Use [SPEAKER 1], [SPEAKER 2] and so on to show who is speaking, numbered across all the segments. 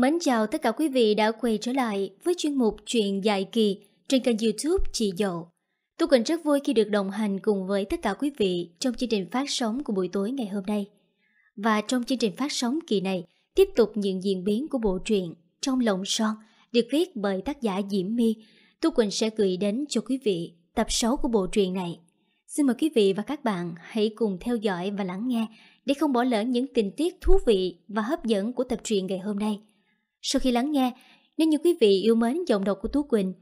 [SPEAKER 1] Mến chào tất cả quý vị đã quay trở lại với chuyên mục Chuyện dài kỳ trên kênh youtube Chị Dậu. Tôi Quỳnh rất vui khi được đồng hành cùng với tất cả quý vị trong chương trình phát sóng của buổi tối ngày hôm nay. Và trong chương trình phát sóng kỳ này, tiếp tục những diễn biến của bộ truyện Trong lòng son được viết bởi tác giả Diễm My. Tôi Quỳnh sẽ gửi đến cho quý vị tập 6 của bộ truyện này. Xin mời quý vị và các bạn hãy cùng theo dõi và lắng nghe để không bỏ lỡ những tình tiết thú vị và hấp dẫn của tập truyện ngày hôm nay. Sau khi lắng nghe, nếu như quý vị yêu mến giọng đọc của Tú Quỳnh,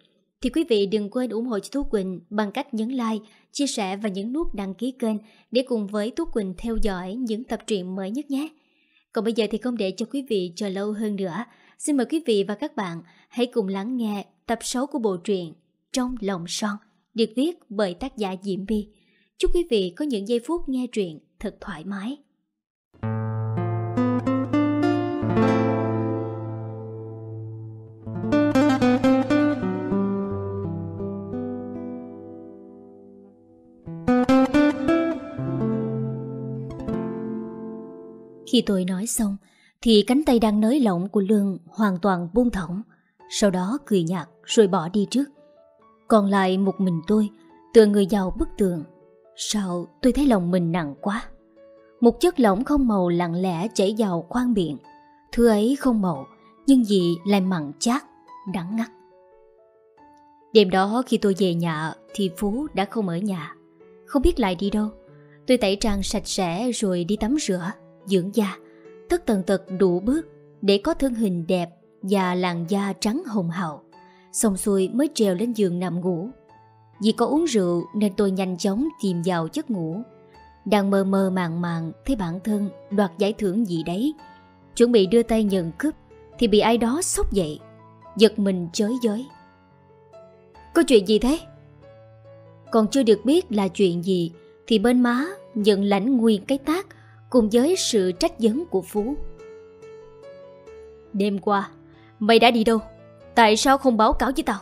[SPEAKER 1] thì quý vị đừng quên ủng hộ cho Tú Quỳnh bằng cách nhấn like, chia sẻ và nhấn nút đăng ký kênh để cùng với Tú Quỳnh theo dõi những tập truyện mới nhất nhé. Còn bây giờ thì không để cho quý vị chờ lâu hơn nữa, xin mời quý vị và các bạn hãy cùng lắng nghe tập 6 của bộ truyện Trong lòng son được viết bởi tác giả Diễm Bi. Chúc quý vị có những giây phút nghe truyện thật thoải mái. Khi tôi nói xong, thì cánh tay đang nới lỏng của Lương hoàn toàn buông thõng, sau đó cười nhạt rồi bỏ đi trước. Còn lại một mình tôi, tựa người vào bức tường. Sao tôi thấy lòng mình nặng quá? Một chất lỏng không màu lặng lẽ chảy vào khoang miệng. Thứ ấy không màu, nhưng gì lại mặn chát, đắng ngắt. Đêm đó khi tôi về nhà thì Phú đã không ở nhà. Không biết lại đi đâu. Tôi tẩy trang sạch sẽ rồi đi tắm rửa dưỡng da, tất tần tật đủ bước để có thân hình đẹp và làn da trắng hồng hào. Xong xuôi mới trèo lên giường nằm ngủ. Vì có uống rượu nên tôi nhanh chóng tìm vào giấc ngủ. Đang mơ mơ màng màng thấy bản thân đoạt giải thưởng gì đấy. Chuẩn bị đưa tay nhận cướp thì bị ai đó sốc dậy, giật mình chới giới. Có chuyện gì thế? Còn chưa được biết là chuyện gì thì bên má nhận lãnh nguyên cái tác cùng với sự trách vấn của Phú. Đêm qua, mày đã đi đâu? Tại sao không báo cáo với tao?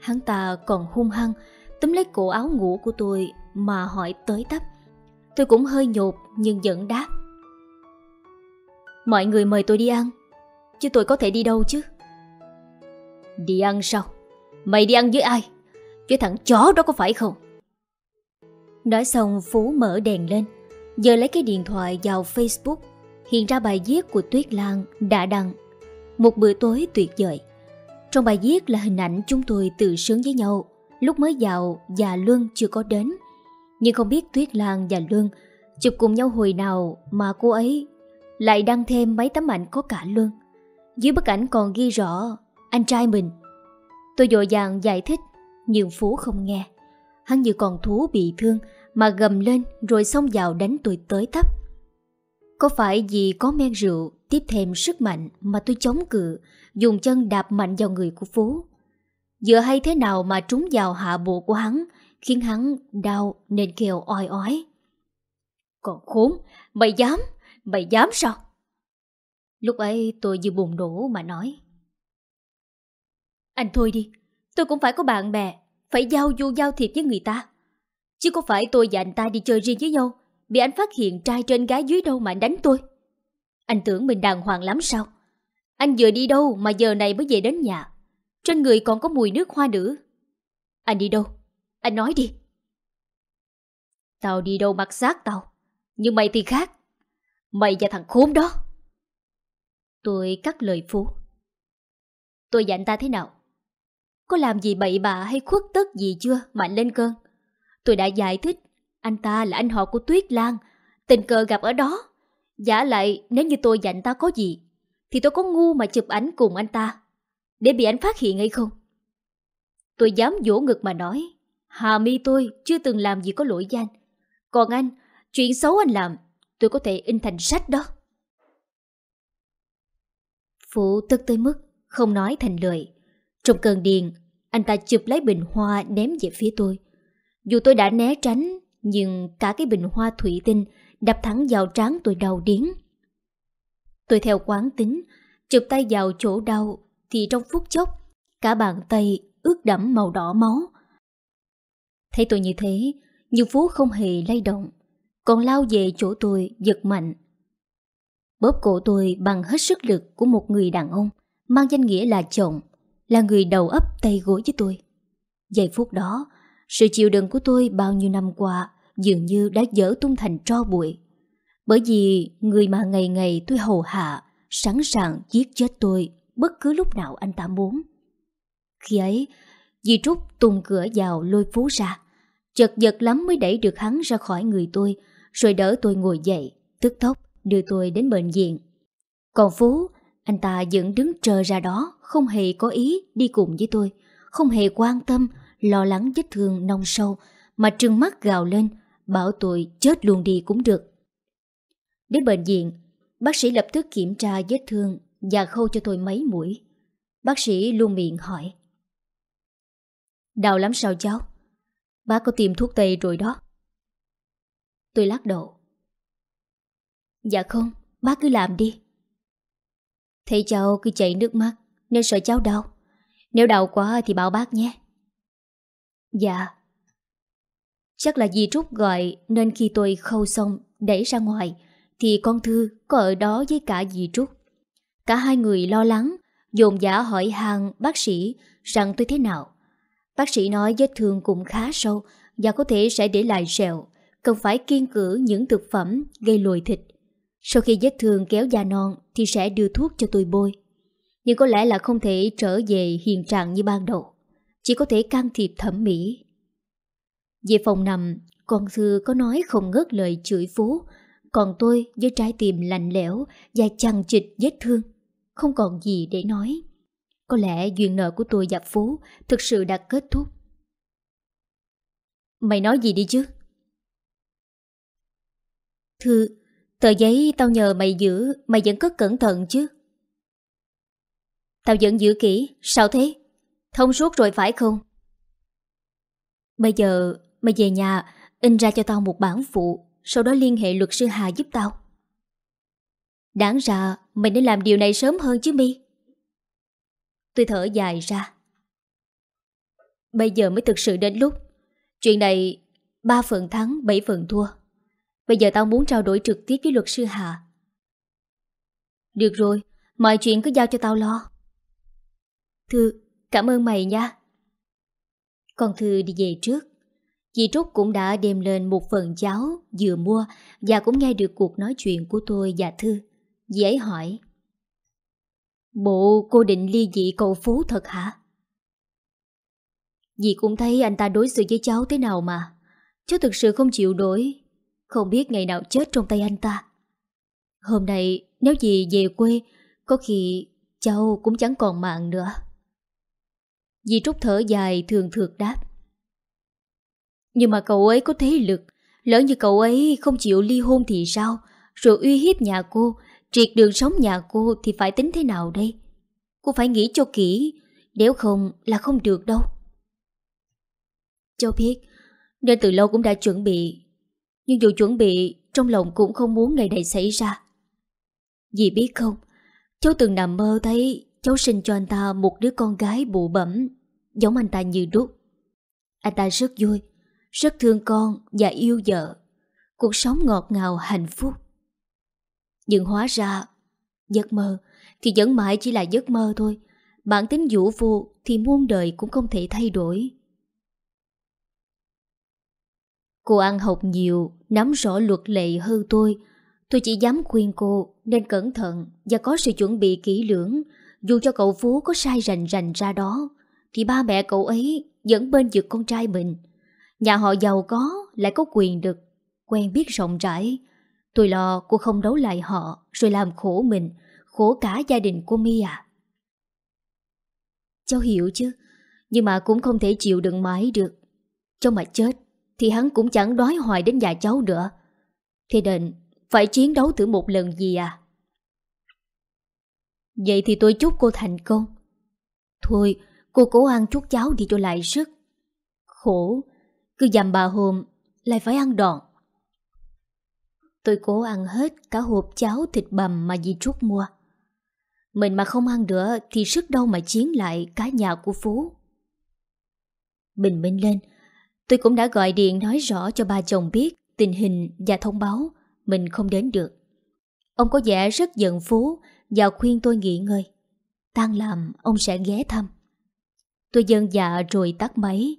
[SPEAKER 1] Hắn ta còn hung hăng, túm lấy cổ áo ngủ của tôi mà hỏi tới tấp. Tôi cũng hơi nhột nhưng vẫn đáp. Mọi người mời tôi đi ăn, chứ tôi có thể đi đâu chứ? Đi ăn sao? Mày đi ăn với ai? Với thằng chó đó có phải không? Nói xong Phú mở đèn lên Giờ lấy cái điện thoại vào Facebook, hiện ra bài viết của Tuyết Lan đã đăng. Một bữa tối tuyệt vời. Trong bài viết là hình ảnh chúng tôi tự sướng với nhau, lúc mới vào và Luân chưa có đến. Nhưng không biết Tuyết Lan và Luân chụp cùng nhau hồi nào mà cô ấy lại đăng thêm mấy tấm ảnh có cả Luân. Dưới bức ảnh còn ghi rõ anh trai mình. Tôi dội vàng giải thích, nhưng Phú không nghe. Hắn như còn thú bị thương mà gầm lên rồi xông vào đánh tôi tới tấp. Có phải vì có men rượu tiếp thêm sức mạnh mà tôi chống cự, dùng chân đạp mạnh vào người của Phú. Dựa hay thế nào mà trúng vào hạ bộ của hắn, khiến hắn đau nên kêu oi ói. Còn khốn, mày dám, mày dám sao? Lúc ấy tôi như bùng nổ mà nói. Anh thôi đi, tôi cũng phải có bạn bè, phải giao du giao thiệp với người ta. Chứ có phải tôi và anh ta đi chơi riêng với nhau Bị anh phát hiện trai trên gái dưới đâu mà anh đánh tôi Anh tưởng mình đàng hoàng lắm sao Anh vừa đi đâu mà giờ này mới về đến nhà Trên người còn có mùi nước hoa nữa Anh đi đâu Anh nói đi Tao đi đâu mặc xác tao Nhưng mày thì khác Mày và thằng khốn đó Tôi cắt lời Phú Tôi và anh ta thế nào Có làm gì bậy bạ hay khuất tất gì chưa mà lên cơn Tôi đã giải thích, anh ta là anh họ của Tuyết Lan, tình cờ gặp ở đó. Giả lại, nếu như tôi và anh ta có gì, thì tôi có ngu mà chụp ảnh cùng anh ta, để bị anh phát hiện hay không? Tôi dám vỗ ngực mà nói, Hà mi tôi chưa từng làm gì có lỗi danh. Còn anh, chuyện xấu anh làm, tôi có thể in thành sách đó. Phụ tức tới mức, không nói thành lời. Trong cơn điền, anh ta chụp lấy bình hoa ném về phía tôi. Dù tôi đã né tránh, nhưng cả cái bình hoa thủy tinh đập thẳng vào trán tôi đau điếng. Tôi theo quán tính, chụp tay vào chỗ đau thì trong phút chốc, cả bàn tay ướt đẫm màu đỏ máu. Thấy tôi như thế, như Phú không hề lay động, còn lao về chỗ tôi giật mạnh. Bóp cổ tôi bằng hết sức lực của một người đàn ông, mang danh nghĩa là chồng, là người đầu ấp tay gối với tôi. Giây phút đó, sự chịu đựng của tôi bao nhiêu năm qua dường như đã dở tung thành tro bụi. Bởi vì người mà ngày ngày tôi hầu hạ sẵn sàng giết chết tôi bất cứ lúc nào anh ta muốn. Khi ấy, Di Trúc tung cửa vào lôi phú ra. Chật vật lắm mới đẩy được hắn ra khỏi người tôi, rồi đỡ tôi ngồi dậy, tức tốc đưa tôi đến bệnh viện. Còn Phú, anh ta vẫn đứng chờ ra đó, không hề có ý đi cùng với tôi, không hề quan tâm lo lắng vết thương nông sâu, mà trừng mắt gào lên, bảo tôi chết luôn đi cũng được. Đến bệnh viện, bác sĩ lập tức kiểm tra vết thương và khâu cho tôi mấy mũi. Bác sĩ luôn miệng hỏi. Đau lắm sao cháu? Bác có tìm thuốc tây rồi đó. Tôi lắc đầu. Dạ không, bác cứ làm đi. Thấy cháu cứ chảy nước mắt nên sợ cháu đau. Nếu đau quá thì bảo bác nhé. Dạ. Chắc là dì Trúc gọi nên khi tôi khâu xong đẩy ra ngoài thì con Thư có ở đó với cả dì Trúc. Cả hai người lo lắng, dồn dã hỏi hàng bác sĩ rằng tôi thế nào. Bác sĩ nói vết thương cũng khá sâu và có thể sẽ để lại sẹo, cần phải kiên cử những thực phẩm gây lồi thịt. Sau khi vết thương kéo da non thì sẽ đưa thuốc cho tôi bôi. Nhưng có lẽ là không thể trở về hiện trạng như ban đầu chỉ có thể can thiệp thẩm mỹ. Về phòng nằm, con Thư có nói không ngớt lời chửi phú, còn tôi với trái tim lạnh lẽo và chằng chịch vết thương, không còn gì để nói. Có lẽ duyên nợ của tôi và Phú thực sự đã kết thúc. Mày nói gì đi chứ? Thư, tờ giấy tao nhờ mày giữ, mày vẫn cất cẩn thận chứ? Tao vẫn giữ kỹ, sao thế? Thông suốt rồi phải không? Bây giờ mày về nhà in ra cho tao một bản phụ sau đó liên hệ luật sư Hà giúp tao. Đáng ra mày nên làm điều này sớm hơn chứ mi. Tôi thở dài ra. Bây giờ mới thực sự đến lúc. Chuyện này ba phần thắng, bảy phần thua. Bây giờ tao muốn trao đổi trực tiếp với luật sư Hà. Được rồi, mọi chuyện cứ giao cho tao lo. Thưa, Cảm ơn mày nha. Con Thư đi về trước. Chị Trúc cũng đã đem lên một phần cháo vừa mua và cũng nghe được cuộc nói chuyện của tôi và Thư. Dì ấy hỏi. Bộ cô định ly dị cậu Phú thật hả? Dì cũng thấy anh ta đối xử với cháu thế nào mà. Cháu thực sự không chịu đổi. Không biết ngày nào chết trong tay anh ta. Hôm nay nếu dì về quê, có khi cháu cũng chẳng còn mạng nữa. Di Trúc thở dài thường thượt đáp. Nhưng mà cậu ấy có thế lực, lỡ như cậu ấy không chịu ly hôn thì sao? Rồi uy hiếp nhà cô, triệt đường sống nhà cô thì phải tính thế nào đây? Cô phải nghĩ cho kỹ, nếu không là không được đâu. Cháu biết, nên từ lâu cũng đã chuẩn bị, nhưng dù chuẩn bị, trong lòng cũng không muốn ngày này xảy ra. Dì biết không, cháu từng nằm mơ thấy cháu sinh cho anh ta một đứa con gái bụ bẩm giống anh ta như đúc. Anh ta rất vui, rất thương con và yêu vợ. Cuộc sống ngọt ngào hạnh phúc. Nhưng hóa ra, giấc mơ thì vẫn mãi chỉ là giấc mơ thôi. Bản tính vũ vô thì muôn đời cũng không thể thay đổi. Cô ăn học nhiều, nắm rõ luật lệ hơn tôi. Tôi chỉ dám khuyên cô nên cẩn thận và có sự chuẩn bị kỹ lưỡng dù cho cậu Phú có sai rành rành ra đó thì ba mẹ cậu ấy vẫn bên vực con trai mình. Nhà họ giàu có lại có quyền được, quen biết rộng rãi. Tôi lo cô không đấu lại họ rồi làm khổ mình, khổ cả gia đình cô mi à. Cháu hiểu chứ, nhưng mà cũng không thể chịu đựng mãi được. Cháu mà chết thì hắn cũng chẳng đói hoài đến nhà cháu nữa. Thế định phải chiến đấu thử một lần gì à? Vậy thì tôi chúc cô thành công. Thôi, Cô cố ăn chút cháo đi cho lại sức. Khổ, cứ dằm bà hôm lại phải ăn đòn. Tôi cố ăn hết cả hộp cháo thịt bằm mà dì Trúc mua. Mình mà không ăn nữa thì sức đâu mà chiến lại cả nhà của Phú. Bình minh lên, tôi cũng đã gọi điện nói rõ cho bà chồng biết tình hình và thông báo mình không đến được. Ông có vẻ rất giận Phú và khuyên tôi nghỉ ngơi. Tan làm, ông sẽ ghé thăm. Tôi dân dạ rồi tắt máy.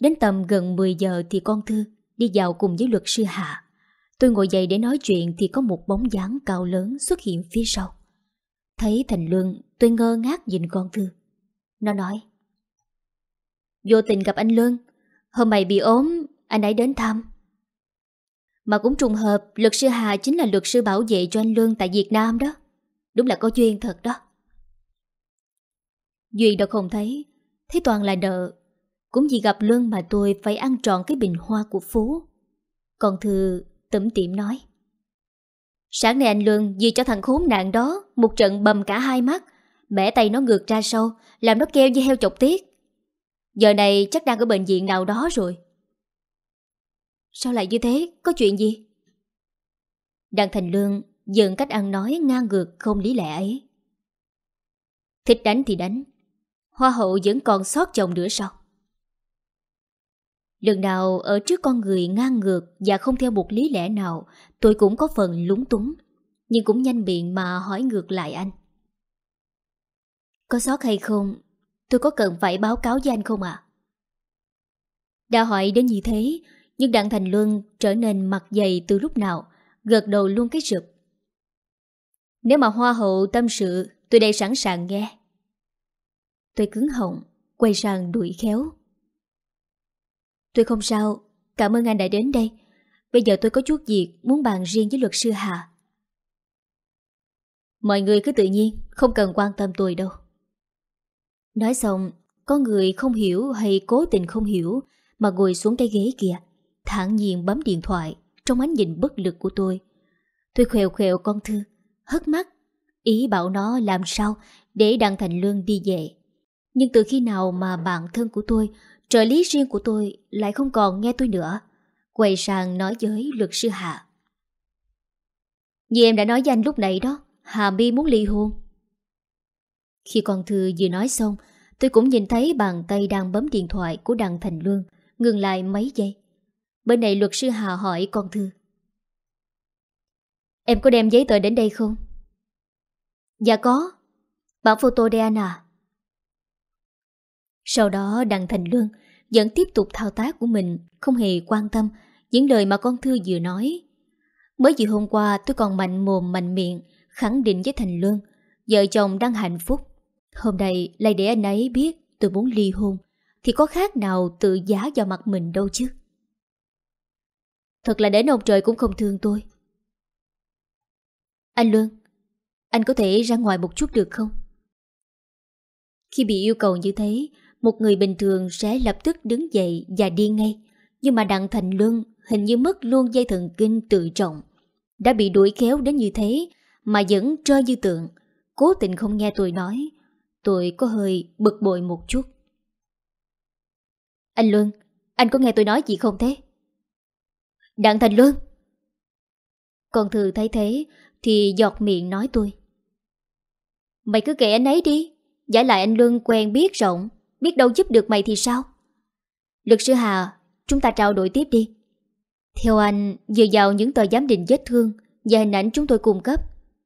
[SPEAKER 1] Đến tầm gần 10 giờ thì con Thư đi vào cùng với luật sư Hạ. Tôi ngồi dậy để nói chuyện thì có một bóng dáng cao lớn xuất hiện phía sau. Thấy Thành lương tôi ngơ ngác nhìn con Thư. Nó nói. Vô tình gặp anh lương hôm mày bị ốm, anh ấy đến thăm. Mà cũng trùng hợp, luật sư Hà chính là luật sư bảo vệ cho anh lương tại Việt Nam đó. Đúng là có duyên thật đó. duyên đâu không thấy, Thế toàn là nợ Cũng vì gặp Luân mà tôi phải ăn trọn cái bình hoa của Phú Còn Thư tẩm tiệm nói Sáng nay anh Luân vì cho thằng khốn nạn đó Một trận bầm cả hai mắt bẻ tay nó ngược ra sau Làm nó keo như heo chọc tiết Giờ này chắc đang ở bệnh viện nào đó rồi Sao lại như thế? Có chuyện gì? Đặng Thành Lương dần cách ăn nói ngang ngược không lý lẽ ấy. Thích đánh thì đánh, Hoa hậu vẫn còn sót chồng nữa sao? Lần nào ở trước con người ngang ngược và không theo một lý lẽ nào, tôi cũng có phần lúng túng, nhưng cũng nhanh miệng mà hỏi ngược lại anh. Có sót hay không? Tôi có cần phải báo cáo với anh không ạ? À? Đã hỏi đến như thế, nhưng Đặng Thành Luân trở nên mặt dày từ lúc nào, gật đầu luôn cái rụp. Nếu mà hoa hậu tâm sự, tôi đây sẵn sàng nghe. Tôi cứng họng Quay sang đuổi khéo Tôi không sao Cảm ơn anh đã đến đây Bây giờ tôi có chút việc muốn bàn riêng với luật sư Hà Mọi người cứ tự nhiên Không cần quan tâm tôi đâu Nói xong Có người không hiểu hay cố tình không hiểu Mà ngồi xuống cái ghế kìa thản nhiên bấm điện thoại Trong ánh nhìn bất lực của tôi Tôi khều khều con thư Hất mắt Ý bảo nó làm sao để đăng thành lương đi về nhưng từ khi nào mà bạn thân của tôi, trợ lý riêng của tôi lại không còn nghe tôi nữa. quầy sang nói với luật sư Hạ. Như em đã nói với anh lúc nãy đó, Hà My muốn ly hôn. Khi con Thư vừa nói xong, tôi cũng nhìn thấy bàn tay đang bấm điện thoại của Đặng Thành Lương, ngừng lại mấy giây. Bên này luật sư Hà hỏi con Thư. Em có đem giấy tờ đến đây không? Dạ có. Bản photo đen à? Sau đó Đặng Thành Luân vẫn tiếp tục thao tác của mình, không hề quan tâm những lời mà con Thư vừa nói. Mới vừa hôm qua tôi còn mạnh mồm mạnh miệng, khẳng định với Thành Luân, vợ chồng đang hạnh phúc. Hôm nay lại để anh ấy biết tôi muốn ly hôn, thì có khác nào tự giá vào mặt mình đâu chứ. Thật là đến ông trời cũng không thương tôi. Anh Luân, anh có thể ra ngoài một chút được không? Khi bị yêu cầu như thế, một người bình thường sẽ lập tức đứng dậy và đi ngay. Nhưng mà đặng thành luân hình như mất luôn dây thần kinh tự trọng. Đã bị đuổi khéo đến như thế mà vẫn trơ như tượng. Cố tình không nghe tôi nói. Tôi có hơi bực bội một chút. Anh Luân, anh có nghe tôi nói gì không thế? Đặng Thành Luân! Còn thừa thấy thế thì giọt miệng nói tôi. Mày cứ kể anh ấy đi, giải lại anh Luân quen biết rộng, biết đâu giúp được mày thì sao? Luật sư Hà, chúng ta trao đổi tiếp đi. Theo anh, dựa vào những tờ giám định vết thương và hình ảnh chúng tôi cung cấp,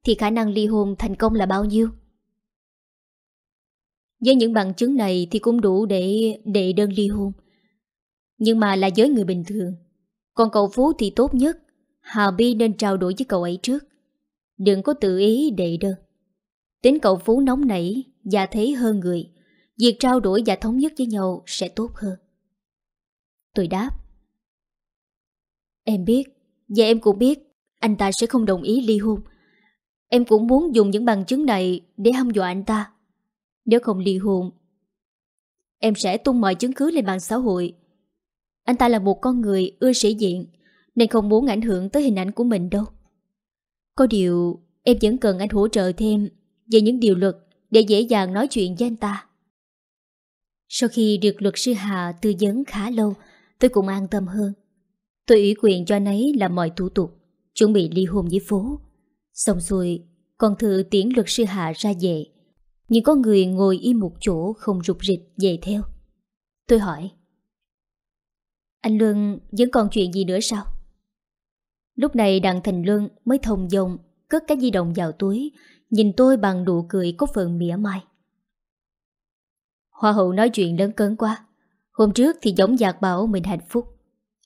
[SPEAKER 1] thì khả năng ly hôn thành công là bao nhiêu? Với những bằng chứng này thì cũng đủ để đệ đơn ly hôn. Nhưng mà là với người bình thường. Còn cậu Phú thì tốt nhất, Hà Bi nên trao đổi với cậu ấy trước. Đừng có tự ý đệ đơn. Tính cậu Phú nóng nảy, già thế hơn người, Việc trao đổi và thống nhất với nhau sẽ tốt hơn. Tôi đáp. Em biết, và em cũng biết, anh ta sẽ không đồng ý ly hôn. Em cũng muốn dùng những bằng chứng này để hâm dọa anh ta. Nếu không ly hôn, em sẽ tung mọi chứng cứ lên mạng xã hội. Anh ta là một con người ưa sĩ diện, nên không muốn ảnh hưởng tới hình ảnh của mình đâu. Có điều, em vẫn cần anh hỗ trợ thêm về những điều luật để dễ dàng nói chuyện với anh ta. Sau khi được luật sư Hà tư vấn khá lâu, tôi cũng an tâm hơn. Tôi ủy quyền cho anh ấy làm mọi thủ tục, chuẩn bị ly hôn với phố. Xong rồi, còn thử tiễn luật sư Hà ra về. Nhưng có người ngồi im một chỗ không rụt rịch về theo. Tôi hỏi. Anh Luân vẫn còn chuyện gì nữa sao? Lúc này đặng Thành Luân mới thông dòng cất cái di động vào túi, nhìn tôi bằng nụ cười có phần mỉa mai. Hoa hậu nói chuyện lớn cấn quá Hôm trước thì giống giạc bảo mình hạnh phúc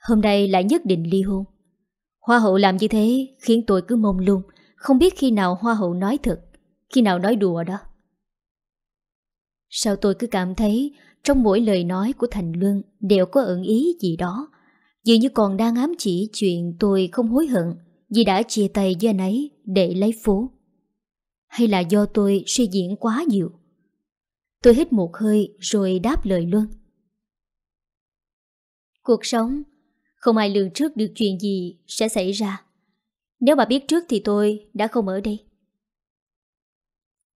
[SPEAKER 1] Hôm nay lại nhất định ly hôn Hoa hậu làm như thế Khiến tôi cứ mông lung Không biết khi nào hoa hậu nói thật Khi nào nói đùa đó Sao tôi cứ cảm thấy Trong mỗi lời nói của Thành Luân Đều có ẩn ý gì đó Dường như còn đang ám chỉ chuyện tôi không hối hận Vì đã chia tay với anh ấy Để lấy phố Hay là do tôi suy diễn quá nhiều Tôi hít một hơi rồi đáp lời luôn. Cuộc sống, không ai lường trước được chuyện gì sẽ xảy ra. Nếu bà biết trước thì tôi đã không ở đây.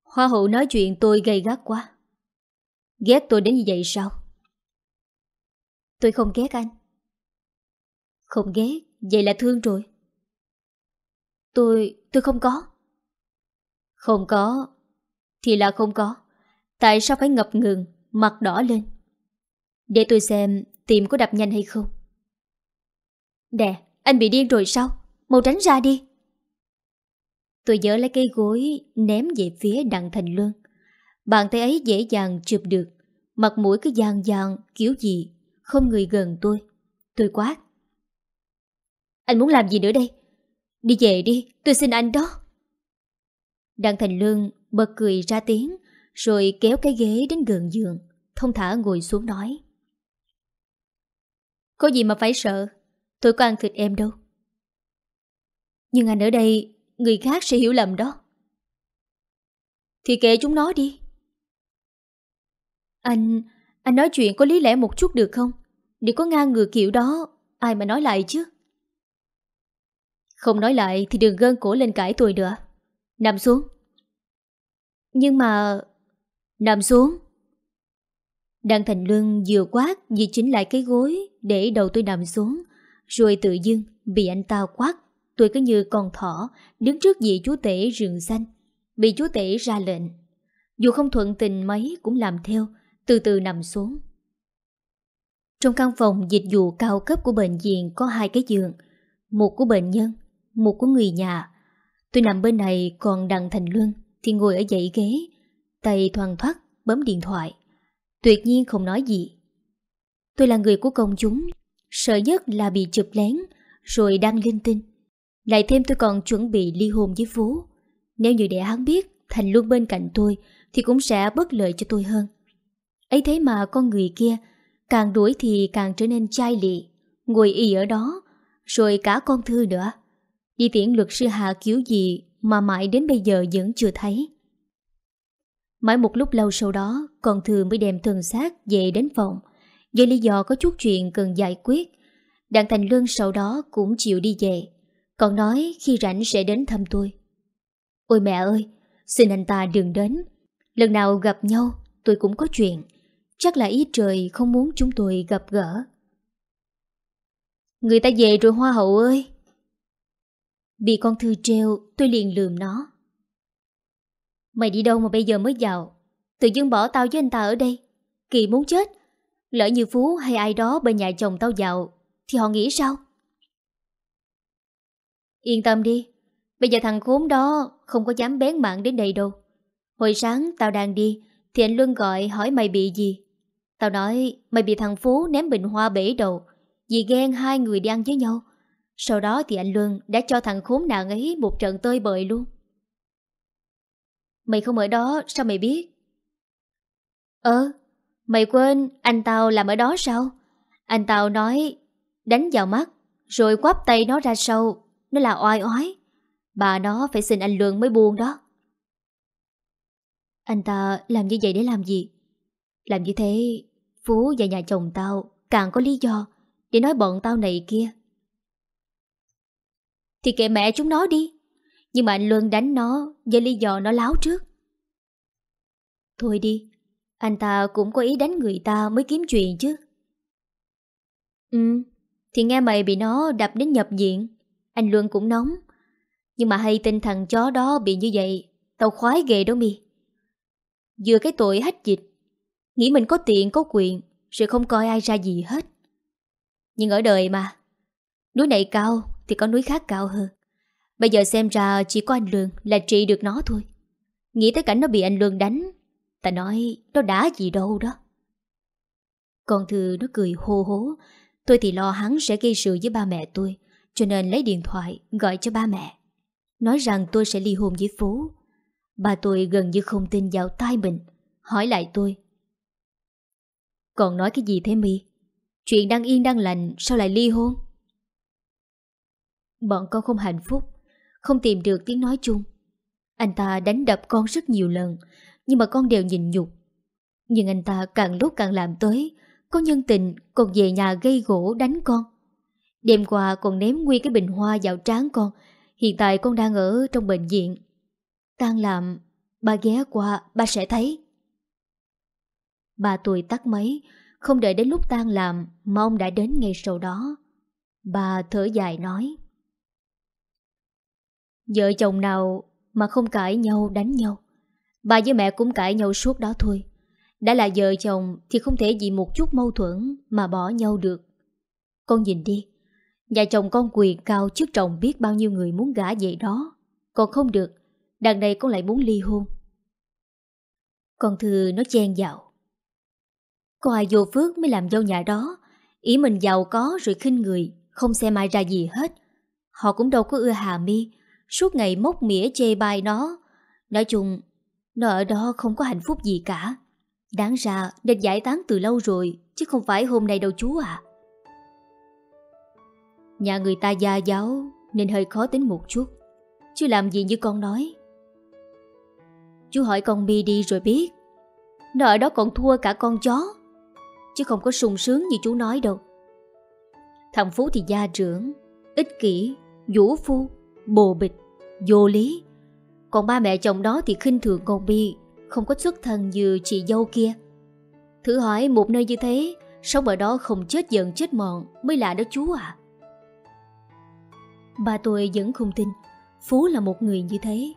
[SPEAKER 1] Hoa hậu nói chuyện tôi gay gắt quá. Ghét tôi đến như vậy sao? Tôi không ghét anh. Không ghét, vậy là thương rồi. Tôi, tôi không có. Không có, thì là không có. Tại sao phải ngập ngừng Mặt đỏ lên Để tôi xem tim có đập nhanh hay không Đè Anh bị điên rồi sao Mau tránh ra đi Tôi dỡ lấy cây gối Ném về phía đặng thành luân Bàn tay ấy dễ dàng chụp được Mặt mũi cứ giang giang kiểu gì Không người gần tôi Tôi quát Anh muốn làm gì nữa đây Đi về đi tôi xin anh đó Đặng thành lương bật cười ra tiếng rồi kéo cái ghế đến gần giường Thông thả ngồi xuống nói Có gì mà phải sợ Tôi có ăn thịt em đâu Nhưng anh ở đây Người khác sẽ hiểu lầm đó Thì kệ chúng nó đi Anh Anh nói chuyện có lý lẽ một chút được không Để có ngang ngược kiểu đó Ai mà nói lại chứ Không nói lại thì đừng gân cổ lên cãi tôi nữa Nằm xuống Nhưng mà Nằm xuống. Đặng Thành Luân vừa quát vì chính lại cái gối để đầu tôi nằm xuống. Rồi tự dưng bị anh ta quát, tôi cứ như con thỏ đứng trước vị chúa tể rừng xanh. Bị chúa tể ra lệnh. Dù không thuận tình mấy cũng làm theo, từ từ nằm xuống. Trong căn phòng dịch vụ cao cấp của bệnh viện có hai cái giường, một của bệnh nhân, một của người nhà. Tôi nằm bên này còn Đặng Thành Luân thì ngồi ở dãy ghế Tay thoang thoát bấm điện thoại Tuyệt nhiên không nói gì Tôi là người của công chúng Sợ nhất là bị chụp lén Rồi đăng linh tinh Lại thêm tôi còn chuẩn bị ly hôn với Phú Nếu như để hắn biết Thành luôn bên cạnh tôi Thì cũng sẽ bất lợi cho tôi hơn ấy thế mà con người kia Càng đuổi thì càng trở nên chai lị Ngồi y ở đó Rồi cả con thư nữa Đi tiễn luật sư Hà cứu gì Mà mãi đến bây giờ vẫn chưa thấy Mãi một lúc lâu sau đó, con thư mới đem thân xác về đến phòng. Vì lý do có chút chuyện cần giải quyết, đặng thành luân sau đó cũng chịu đi về. Còn nói khi rảnh sẽ đến thăm tôi. Ôi mẹ ơi, xin anh ta đừng đến. Lần nào gặp nhau, tôi cũng có chuyện. Chắc là ý trời không muốn chúng tôi gặp gỡ. Người ta về rồi hoa hậu ơi. Bị con thư treo, tôi liền lườm nó. Mày đi đâu mà bây giờ mới vào Tự dưng bỏ tao với anh ta ở đây Kỳ muốn chết Lỡ như Phú hay ai đó bên nhà chồng tao vào Thì họ nghĩ sao Yên tâm đi Bây giờ thằng khốn đó Không có dám bén mạng đến đây đâu Hồi sáng tao đang đi Thì anh Luân gọi hỏi mày bị gì Tao nói mày bị thằng Phú ném bình hoa bể đầu Vì ghen hai người đi ăn với nhau Sau đó thì anh Luân đã cho thằng khốn nạn ấy một trận tơi bời luôn Mày không ở đó sao mày biết ơ, Mày quên anh tao làm ở đó sao Anh tao nói Đánh vào mắt Rồi quắp tay nó ra sâu, Nó là oai oái Bà nó phải xin anh Lương mới buông đó Anh ta làm như vậy để làm gì Làm như thế Phú và nhà chồng tao Càng có lý do Để nói bọn tao này kia Thì kệ mẹ chúng nó đi nhưng mà anh Luân đánh nó với lý do nó láo trước. Thôi đi, anh ta cũng có ý đánh người ta mới kiếm chuyện chứ. Ừ, thì nghe mày bị nó đập đến nhập viện. Anh Luân cũng nóng. Nhưng mà hay tin thằng chó đó bị như vậy, tao khoái ghê đó mi. Vừa cái tội hách dịch, nghĩ mình có tiền có quyền, rồi không coi ai ra gì hết. Nhưng ở đời mà, núi này cao thì có núi khác cao hơn. Bây giờ xem ra chỉ có anh Lương là trị được nó thôi. Nghĩ tới cảnh nó bị anh Lương đánh, ta nói nó đã gì đâu đó. Con Thư nó cười hô hố, tôi thì lo hắn sẽ gây sự với ba mẹ tôi, cho nên lấy điện thoại gọi cho ba mẹ. Nói rằng tôi sẽ ly hôn với Phú. Ba tôi gần như không tin vào tai mình, hỏi lại tôi. Còn nói cái gì thế mi Chuyện đang yên đang lành sao lại ly hôn? Bọn con không hạnh phúc không tìm được tiếng nói chung Anh ta đánh đập con rất nhiều lần Nhưng mà con đều nhìn nhục Nhưng anh ta càng lúc càng làm tới Có nhân tình còn về nhà gây gỗ đánh con Đêm qua còn ném nguyên cái bình hoa vào trán con Hiện tại con đang ở trong bệnh viện Tan làm Ba ghé qua ba sẽ thấy Ba tuổi tắt máy Không đợi đến lúc tan làm Mà ông đã đến ngay sau đó Bà thở dài nói Vợ chồng nào mà không cãi nhau đánh nhau Bà với mẹ cũng cãi nhau suốt đó thôi Đã là vợ chồng thì không thể vì một chút mâu thuẫn mà bỏ nhau được Con nhìn đi Nhà chồng con quyền cao trước chồng biết bao nhiêu người muốn gả vậy đó Còn không được Đằng này con lại muốn ly hôn Con Thư nó chen vào Có ai vô phước mới làm dâu nhà đó Ý mình giàu có rồi khinh người Không xem ai ra gì hết Họ cũng đâu có ưa Hà Mi suốt ngày móc mỉa chê bai nó. Nói chung, nó ở đó không có hạnh phúc gì cả. Đáng ra nên giải tán từ lâu rồi, chứ không phải hôm nay đâu chú ạ. À. Nhà người ta gia giáo nên hơi khó tính một chút, chứ làm gì như con nói. Chú hỏi con mi đi rồi biết, nó ở đó còn thua cả con chó, chứ không có sung sướng như chú nói đâu. Thằng Phú thì gia trưởng, ích kỷ, vũ phu, bồ bịch, vô lý. Còn ba mẹ chồng đó thì khinh thường con Bi, không có xuất thân như chị dâu kia. Thử hỏi một nơi như thế, sống ở đó không chết giận chết mòn mới lạ đó chú ạ. À. Ba tôi vẫn không tin Phú là một người như thế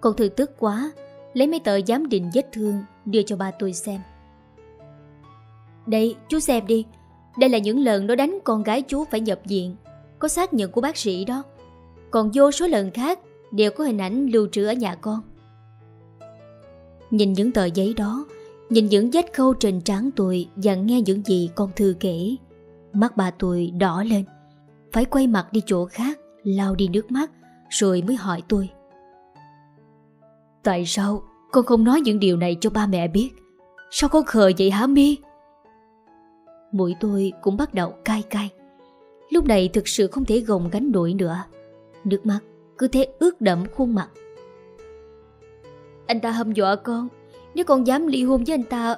[SPEAKER 1] Con thư tức quá Lấy mấy tờ giám định vết thương Đưa cho ba tôi xem Đây chú xem đi Đây là những lần nó đánh con gái chú phải nhập viện Có xác nhận của bác sĩ đó còn vô số lần khác đều có hình ảnh lưu trữ ở nhà con. Nhìn những tờ giấy đó, nhìn những vết khâu trên trán tuổi và nghe những gì con Thư kể. Mắt bà tuổi đỏ lên, phải quay mặt đi chỗ khác, lao đi nước mắt, rồi mới hỏi tôi. Tại sao con không nói những điều này cho ba mẹ biết? Sao con khờ vậy hả mi? Mũi tôi cũng bắt đầu cay cay. Lúc này thực sự không thể gồng gánh nổi nữa. Nước mắt cứ thế ướt đẫm khuôn mặt Anh ta hâm dọa con Nếu con dám ly hôn với anh ta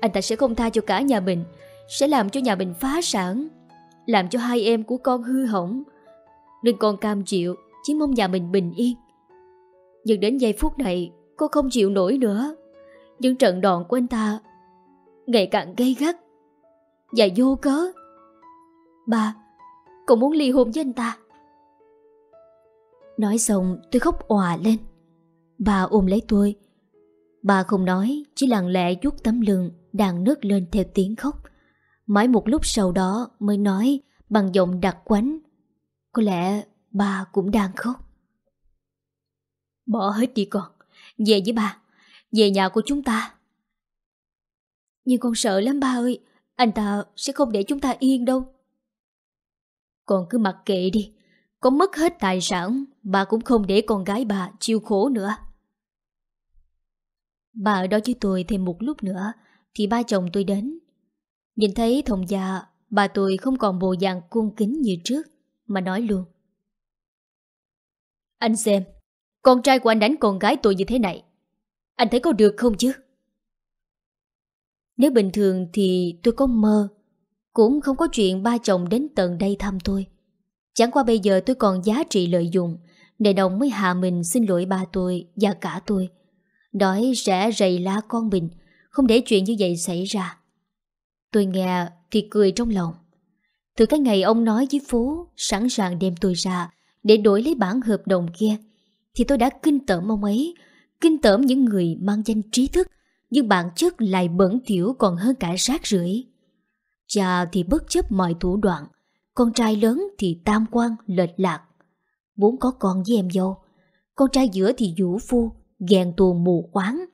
[SPEAKER 1] Anh ta sẽ không tha cho cả nhà mình Sẽ làm cho nhà mình phá sản Làm cho hai em của con hư hỏng Nên con cam chịu Chỉ mong nhà mình bình yên Nhưng đến giây phút này Con không chịu nổi nữa Những trận đòn của anh ta Ngày càng gây gắt Và vô cớ Ba Con muốn ly hôn với anh ta Nói xong tôi khóc òa lên Bà ôm lấy tôi Bà không nói Chỉ lặng lẽ vuốt tấm lưng Đang nước lên theo tiếng khóc Mãi một lúc sau đó mới nói Bằng giọng đặc quánh Có lẽ bà cũng đang khóc Bỏ hết đi con Về với bà Về nhà của chúng ta Nhưng con sợ lắm ba ơi Anh ta sẽ không để chúng ta yên đâu Con cứ mặc kệ đi con mất hết tài sản Bà cũng không để con gái bà chịu khổ nữa Bà ở đó với tôi thêm một lúc nữa Thì ba chồng tôi đến Nhìn thấy thông gia Bà tôi không còn bồ dạng cung kính như trước Mà nói luôn Anh xem Con trai của anh đánh con gái tôi như thế này Anh thấy có được không chứ Nếu bình thường thì tôi có mơ Cũng không có chuyện ba chồng đến tận đây thăm tôi Chẳng qua bây giờ tôi còn giá trị lợi dụng để đồng mới hạ mình xin lỗi ba tôi Và cả tôi Đói sẽ rầy lá con mình Không để chuyện như vậy xảy ra Tôi nghe thì cười trong lòng Từ cái ngày ông nói với Phú Sẵn sàng đem tôi ra Để đổi lấy bản hợp đồng kia Thì tôi đã kinh tởm ông ấy Kinh tởm những người mang danh trí thức Nhưng bản chất lại bẩn thiểu Còn hơn cả rác rưởi Cha thì bất chấp mọi thủ đoạn Con trai lớn thì tam quan lệch lạc muốn có con với em dâu Con trai giữa thì vũ phu Ghen tuồng mù quáng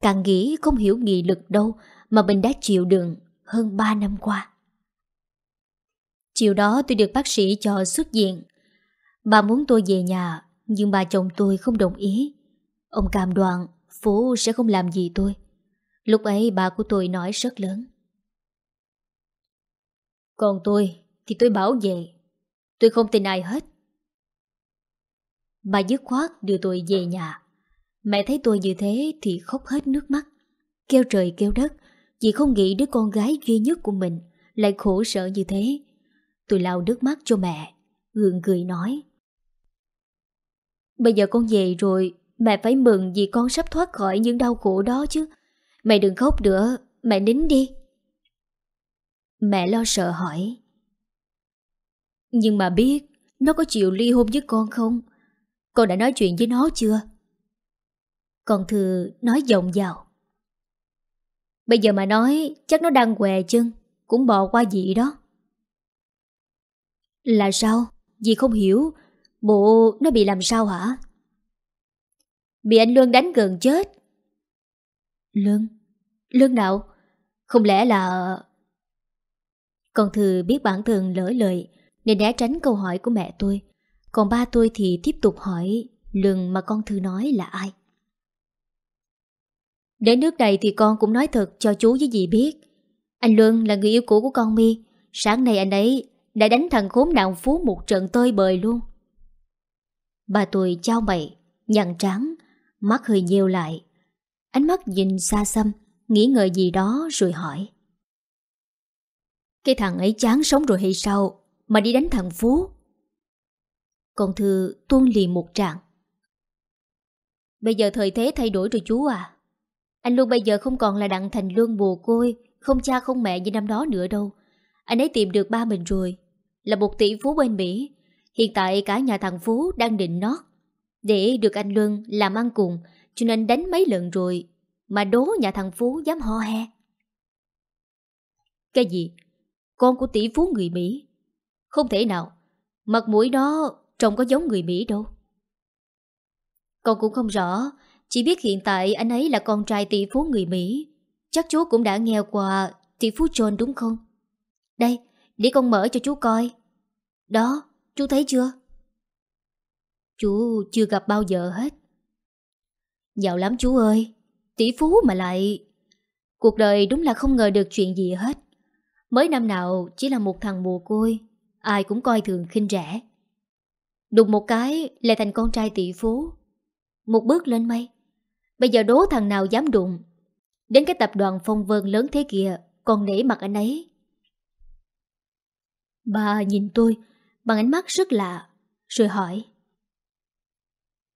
[SPEAKER 1] Càng nghĩ không hiểu nghị lực đâu Mà mình đã chịu đựng hơn 3 năm qua Chiều đó tôi được bác sĩ cho xuất viện Bà muốn tôi về nhà Nhưng bà chồng tôi không đồng ý Ông cam đoan Phú sẽ không làm gì tôi Lúc ấy bà của tôi nói rất lớn Còn tôi thì tôi bảo vệ Tôi không tin ai hết Bà dứt khoát đưa tôi về nhà. Mẹ thấy tôi như thế thì khóc hết nước mắt. Kêu trời kêu đất, chị không nghĩ đứa con gái duy nhất của mình lại khổ sở như thế. Tôi lau nước mắt cho mẹ, gượng cười nói. Bây giờ con về rồi, mẹ phải mừng vì con sắp thoát khỏi những đau khổ đó chứ. Mẹ đừng khóc nữa, mẹ nín đi. Mẹ lo sợ hỏi. Nhưng mà biết, nó có chịu ly hôn với con không? Con đã nói chuyện với nó chưa? Con Thư nói giọng vào. Bây giờ mà nói chắc nó đang què chân, cũng bò qua dị đó. Là sao? Dì không hiểu. Bộ nó bị làm sao hả? Bị anh Luân đánh gần chết. Luân? Luân nào? Không lẽ là... Con Thư biết bản thân lỡ lời nên né tránh câu hỏi của mẹ tôi còn ba tôi thì tiếp tục hỏi lần mà con thư nói là ai. Đến nước này thì con cũng nói thật cho chú với dì biết. Anh Luân là người yêu cũ của con mi Sáng nay anh ấy đã đánh thằng khốn nạn Phú một trận tơi bời luôn. Bà tôi trao mày, nhằn trắng, mắt hơi nheo lại. Ánh mắt nhìn xa xăm, nghĩ ngợi gì đó rồi hỏi. Cái thằng ấy chán sống rồi hay sao mà đi đánh thằng Phú? Con Thư tuôn liền một trạng. Bây giờ thời thế thay đổi rồi chú à. Anh Luân bây giờ không còn là đặng thành lương bùa côi, không cha không mẹ như năm đó nữa đâu. Anh ấy tìm được ba mình rồi, là một tỷ phú bên Mỹ. Hiện tại cả nhà thằng Phú đang định nót. Để được anh Luân làm ăn cùng, cho nên đánh mấy lần rồi. Mà đố nhà thằng Phú dám ho he. Cái gì? Con của tỷ phú người Mỹ? Không thể nào. Mặt mũi đó trông có giống người Mỹ đâu. Con cũng không rõ, chỉ biết hiện tại anh ấy là con trai tỷ phú người Mỹ. Chắc chú cũng đã nghe qua tỷ phú John đúng không? Đây, để con mở cho chú coi. Đó, chú thấy chưa? Chú chưa gặp bao giờ hết. Giàu lắm chú ơi, tỷ phú mà lại... Cuộc đời đúng là không ngờ được chuyện gì hết. Mới năm nào chỉ là một thằng mồ côi, ai cũng coi thường khinh rẻ. Đụng một cái lại thành con trai tỷ phú Một bước lên mây Bây giờ đố thằng nào dám đụng Đến cái tập đoàn phong vân lớn thế kia Còn nể mặt anh ấy Bà nhìn tôi Bằng ánh mắt rất lạ Rồi hỏi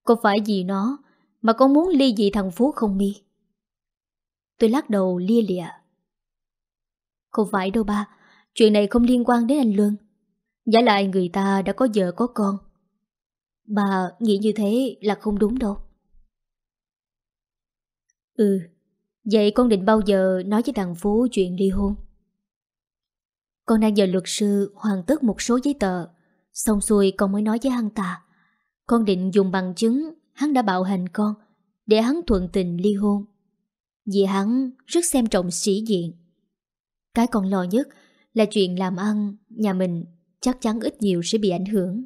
[SPEAKER 1] Có phải vì nó Mà con muốn ly dị thằng Phú không mi Tôi lắc đầu lia lịa Không phải đâu ba Chuyện này không liên quan đến anh Luân Giả lại người ta đã có vợ có con Bà nghĩ như thế là không đúng đâu. Ừ, vậy con định bao giờ nói với thằng Phú chuyện ly hôn? Con đang nhờ luật sư hoàn tất một số giấy tờ, xong xuôi con mới nói với hắn ta. Con định dùng bằng chứng hắn đã bạo hành con để hắn thuận tình ly hôn. Vì hắn rất xem trọng sĩ diện. Cái còn lo nhất là chuyện làm ăn, nhà mình chắc chắn ít nhiều sẽ bị ảnh hưởng.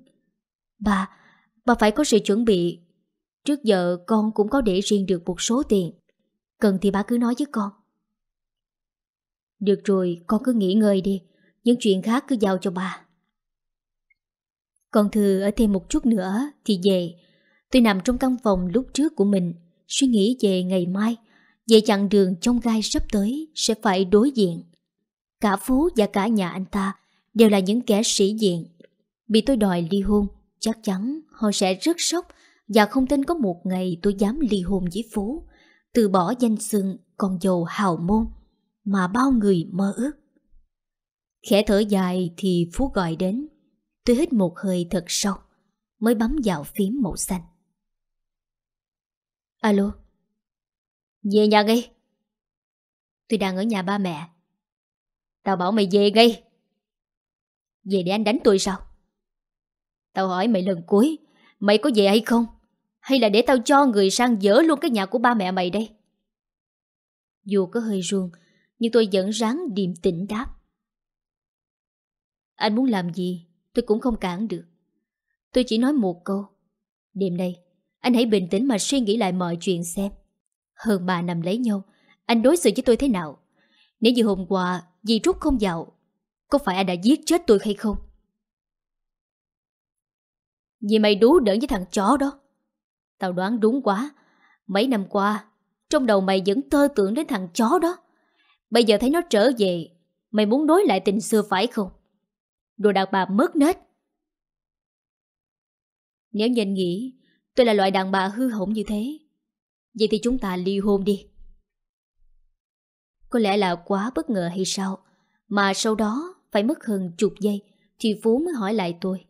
[SPEAKER 1] bà. Bà phải có sự chuẩn bị Trước giờ con cũng có để riêng được một số tiền Cần thì bà cứ nói với con Được rồi con cứ nghỉ ngơi đi Những chuyện khác cứ giao cho bà Còn Thư ở thêm một chút nữa thì về Tôi nằm trong căn phòng lúc trước của mình Suy nghĩ về ngày mai Về chặng đường trong gai sắp tới Sẽ phải đối diện Cả Phú và cả nhà anh ta Đều là những kẻ sĩ diện Bị tôi đòi ly hôn Chắc chắn họ sẽ rất sốc và không tin có một ngày tôi dám ly hôn với Phú, từ bỏ danh xưng con dâu hào môn mà bao người mơ ước. Khẽ thở dài thì Phú gọi đến. Tôi hít một hơi thật sâu, mới bấm vào phím màu xanh. Alo. Về nhà ngay. Tôi đang ở nhà ba mẹ. Tao bảo mày về ngay. Về để anh đánh tôi sao? Tao hỏi mày lần cuối Mày có về hay không Hay là để tao cho người sang dỡ luôn cái nhà của ba mẹ mày đây Dù có hơi ruông Nhưng tôi vẫn ráng điềm tĩnh đáp Anh muốn làm gì Tôi cũng không cản được Tôi chỉ nói một câu Đêm nay Anh hãy bình tĩnh mà suy nghĩ lại mọi chuyện xem Hơn bà nằm lấy nhau Anh đối xử với tôi thế nào Nếu như hôm qua Dì Trúc không dạo Có phải anh đã giết chết tôi hay không vì mày đú đỡ với thằng chó đó Tao đoán đúng quá Mấy năm qua Trong đầu mày vẫn tơ tưởng đến thằng chó đó Bây giờ thấy nó trở về Mày muốn nối lại tình xưa phải không Đồ đàn bà mất nết Nếu nhìn nghĩ Tôi là loại đàn bà hư hỏng như thế Vậy thì chúng ta ly hôn đi Có lẽ là quá bất ngờ hay sao Mà sau đó Phải mất hơn chục giây Thì Phú mới hỏi lại tôi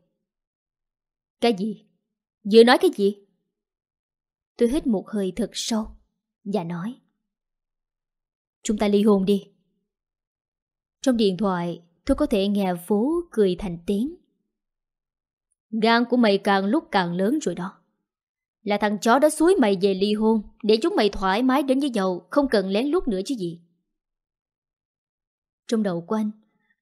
[SPEAKER 1] cái gì? Vừa nói cái gì? Tôi hít một hơi thật sâu và nói Chúng ta ly hôn đi. Trong điện thoại, tôi có thể nghe Phú cười thành tiếng. Gan của mày càng lúc càng lớn rồi đó. Là thằng chó đã suối mày về ly hôn để chúng mày thoải mái đến với nhau không cần lén lút nữa chứ gì. Trong đầu của anh,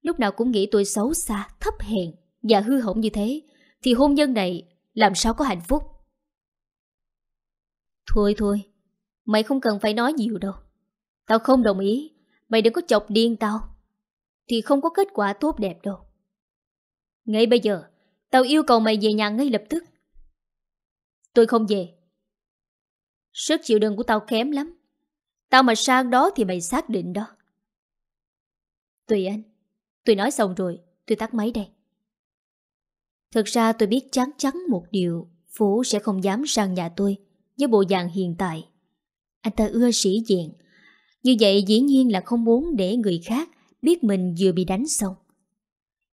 [SPEAKER 1] lúc nào cũng nghĩ tôi xấu xa, thấp hèn và hư hỏng như thế thì hôn nhân này làm sao có hạnh phúc. Thôi thôi, mày không cần phải nói nhiều đâu. Tao không đồng ý, mày đừng có chọc điên tao. Thì không có kết quả tốt đẹp đâu. Ngay bây giờ, tao yêu cầu mày về nhà ngay lập tức. Tôi không về. Sức chịu đựng của tao kém lắm. Tao mà sang đó thì mày xác định đó. Tùy anh, tôi nói xong rồi, tôi tắt máy đây. Thật ra tôi biết chắc chắn một điều Phú sẽ không dám sang nhà tôi Với bộ dạng hiện tại Anh ta ưa sĩ diện Như vậy dĩ nhiên là không muốn để người khác Biết mình vừa bị đánh xong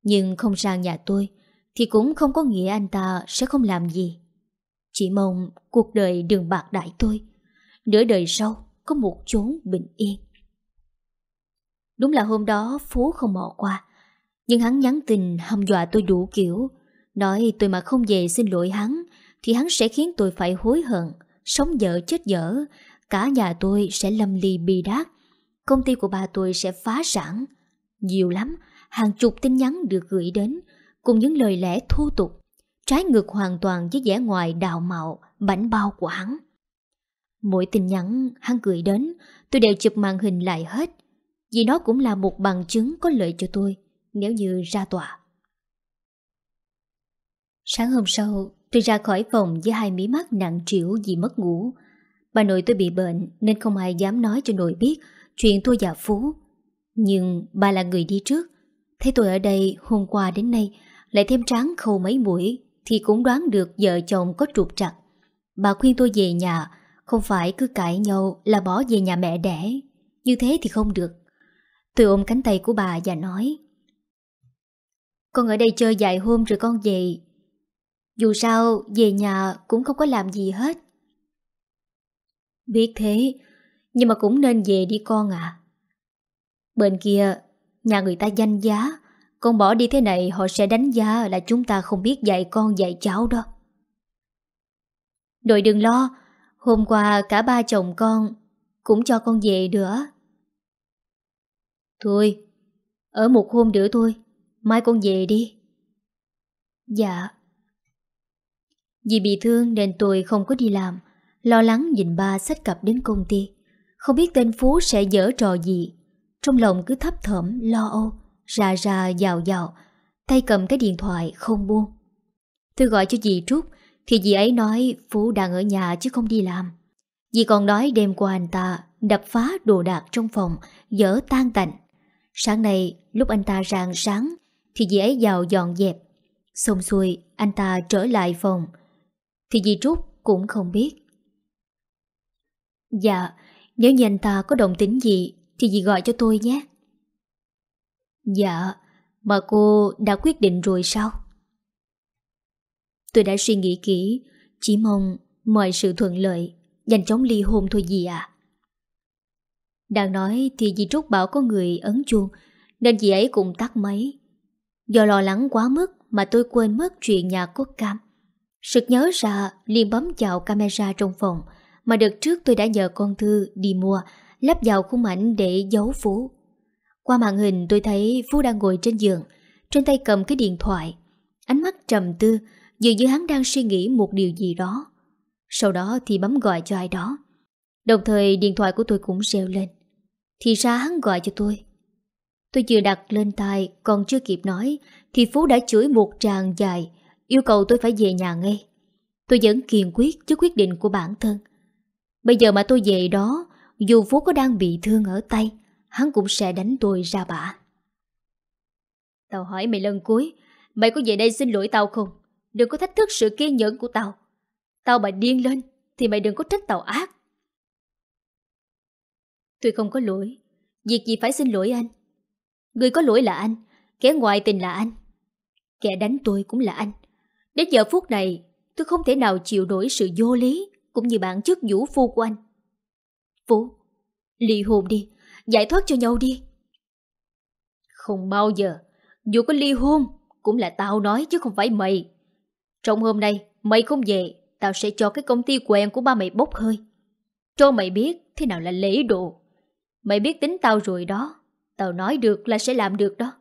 [SPEAKER 1] Nhưng không sang nhà tôi Thì cũng không có nghĩa anh ta sẽ không làm gì Chỉ mong cuộc đời đừng bạc đại tôi Nửa đời sau có một chốn bình yên Đúng là hôm đó Phú không mò qua Nhưng hắn nhắn tin hăm dọa tôi đủ kiểu Nói tôi mà không về xin lỗi hắn Thì hắn sẽ khiến tôi phải hối hận Sống dở chết dở Cả nhà tôi sẽ lâm ly bi đát Công ty của bà tôi sẽ phá sản Nhiều lắm Hàng chục tin nhắn được gửi đến Cùng những lời lẽ thô tục Trái ngược hoàn toàn với vẻ ngoài đào mạo Bảnh bao của hắn Mỗi tin nhắn hắn gửi đến Tôi đều chụp màn hình lại hết Vì nó cũng là một bằng chứng có lợi cho tôi Nếu như ra tòa Sáng hôm sau, tôi ra khỏi phòng với hai mí mắt nặng trĩu vì mất ngủ. Bà nội tôi bị bệnh nên không ai dám nói cho nội biết chuyện tôi và Phú. Nhưng bà là người đi trước. Thấy tôi ở đây hôm qua đến nay lại thêm tráng khâu mấy mũi thì cũng đoán được vợ chồng có trục trặc. Bà khuyên tôi về nhà, không phải cứ cãi nhau là bỏ về nhà mẹ đẻ. Như thế thì không được. Tôi ôm cánh tay của bà và nói Con ở đây chơi vài hôm rồi con về dù sao, về nhà cũng không có làm gì hết. Biết thế, nhưng mà cũng nên về đi con ạ. À. Bên kia, nhà người ta danh giá, con bỏ đi thế này họ sẽ đánh giá là chúng ta không biết dạy con dạy cháu đó. Đội đừng lo, hôm qua cả ba chồng con cũng cho con về nữa. Thôi, ở một hôm nữa thôi, mai con về đi. Dạ. Vì bị thương nên tôi không có đi làm Lo lắng nhìn ba sách cặp đến công ty Không biết tên Phú sẽ dở trò gì Trong lòng cứ thấp thởm lo âu Ra ra dào dào Tay cầm cái điện thoại không buông Tôi gọi cho dì Trúc Thì dì ấy nói Phú đang ở nhà chứ không đi làm Dì còn nói đêm qua anh ta Đập phá đồ đạc trong phòng Dở tan tành Sáng nay lúc anh ta rạng sáng Thì dì ấy vào dọn dẹp Xong xuôi anh ta trở lại phòng thì dì Trúc cũng không biết. Dạ, nếu như anh ta có đồng tính gì thì dì gọi cho tôi nhé. Dạ, mà cô đã quyết định rồi sao? Tôi đã suy nghĩ kỹ, chỉ mong mọi sự thuận lợi, nhanh chóng ly hôn thôi dì ạ. À. Đang nói thì dì Trúc bảo có người ấn chuông, nên dì ấy cũng tắt máy. Do lo lắng quá mức mà tôi quên mất chuyện nhà cốt cam. Sực nhớ ra liền bấm vào camera trong phòng Mà đợt trước tôi đã nhờ con Thư đi mua Lắp vào khung ảnh để giấu Phú Qua màn hình tôi thấy Phú đang ngồi trên giường Trên tay cầm cái điện thoại Ánh mắt trầm tư Dường như hắn đang suy nghĩ một điều gì đó Sau đó thì bấm gọi cho ai đó Đồng thời điện thoại của tôi cũng reo lên Thì ra hắn gọi cho tôi Tôi vừa đặt lên tai Còn chưa kịp nói Thì Phú đã chửi một tràng dài yêu cầu tôi phải về nhà ngay. Tôi vẫn kiên quyết trước quyết định của bản thân. Bây giờ mà tôi về đó, dù Phú có đang bị thương ở tay, hắn cũng sẽ đánh tôi ra bả. Tao hỏi mày lần cuối, mày có về đây xin lỗi tao không? Đừng có thách thức sự kiên nhẫn của tao. Tao mà điên lên, thì mày đừng có trách tao ác. Tôi không có lỗi. Việc gì phải xin lỗi anh? Người có lỗi là anh, kẻ ngoài tình là anh. Kẻ đánh tôi cũng là anh. Đến giờ phút này, tôi không thể nào chịu nổi sự vô lý cũng như bản chất vũ phu của anh. Vũ, ly hôn đi, giải thoát cho nhau đi. Không bao giờ, dù có ly hôn cũng là tao nói chứ không phải mày. Trong hôm nay, mày không về, tao sẽ cho cái công ty quen của ba mày bốc hơi. Cho mày biết thế nào là lễ độ. Mày biết tính tao rồi đó, tao nói được là sẽ làm được đó.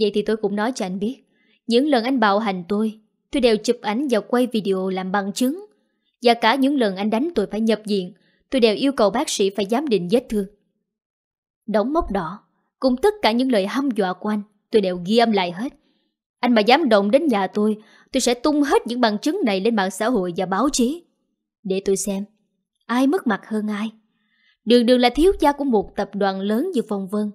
[SPEAKER 1] Vậy thì tôi cũng nói cho anh biết. Những lần anh bạo hành tôi, tôi đều chụp ảnh và quay video làm bằng chứng. Và cả những lần anh đánh tôi phải nhập viện, tôi đều yêu cầu bác sĩ phải giám định vết thương. Đóng mốc đỏ, cùng tất cả những lời hăm dọa của anh, tôi đều ghi âm lại hết. Anh mà dám động đến nhà tôi, tôi sẽ tung hết những bằng chứng này lên mạng xã hội và báo chí. Để tôi xem, ai mất mặt hơn ai. Đường đường là thiếu gia của một tập đoàn lớn như Phong Vân.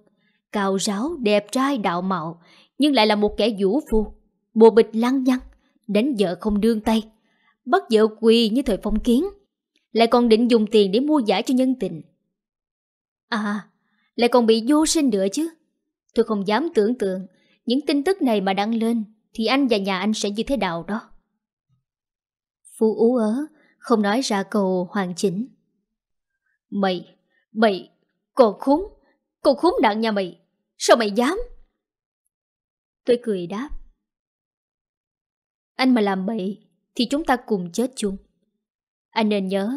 [SPEAKER 1] Cao ráo, đẹp trai, đạo mạo, nhưng lại là một kẻ vũ phu bùa bịch lăng nhăng, đánh vợ không đương tay, bắt vợ quỳ như thời phong kiến, lại còn định dùng tiền để mua giải cho nhân tình. À, lại còn bị vô sinh nữa chứ. Tôi không dám tưởng tượng, những tin tức này mà đăng lên thì anh và nhà anh sẽ như thế nào đó. phú ú ớ, không nói ra câu hoàn chỉnh. Mày, mày, còn khốn, còn khốn nạn nhà mày, sao mày dám? Tôi cười đáp. Anh mà làm bậy Thì chúng ta cùng chết chung Anh nên nhớ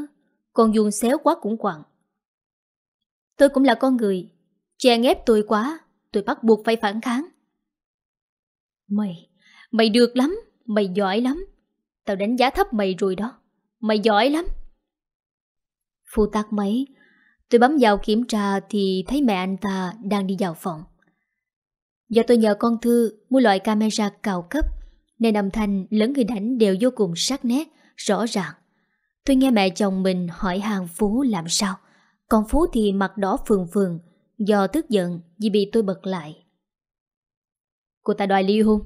[SPEAKER 1] Con Dung xéo quá cũng quặng Tôi cũng là con người Chèn ép tôi quá Tôi bắt buộc phải phản kháng Mày Mày được lắm Mày giỏi lắm Tao đánh giá thấp mày rồi đó Mày giỏi lắm Phu tắt máy Tôi bấm vào kiểm tra thì thấy mẹ anh ta đang đi vào phòng Do tôi nhờ con Thư mua loại camera cao cấp nên âm thanh lẫn hình ảnh đều vô cùng sắc nét, rõ ràng. Tôi nghe mẹ chồng mình hỏi hàng Phú làm sao, còn Phú thì mặt đỏ phường phường, do tức giận vì bị tôi bật lại. Cô ta đòi ly hôn.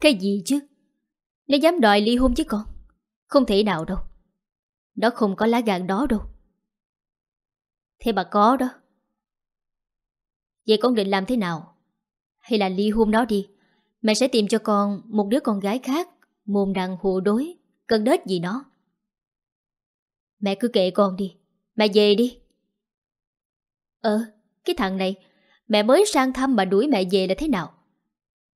[SPEAKER 1] Cái gì chứ? Nó dám đòi ly hôn chứ con. Không thể nào đâu. Nó không có lá gan đó đâu. Thế bà có đó. Vậy con định làm thế nào? Hay là ly hôn nó đi? Mẹ sẽ tìm cho con một đứa con gái khác Mồm đằng hồ đối Cần đết gì nó Mẹ cứ kệ con đi Mẹ về đi Ờ cái thằng này Mẹ mới sang thăm mà đuổi mẹ về là thế nào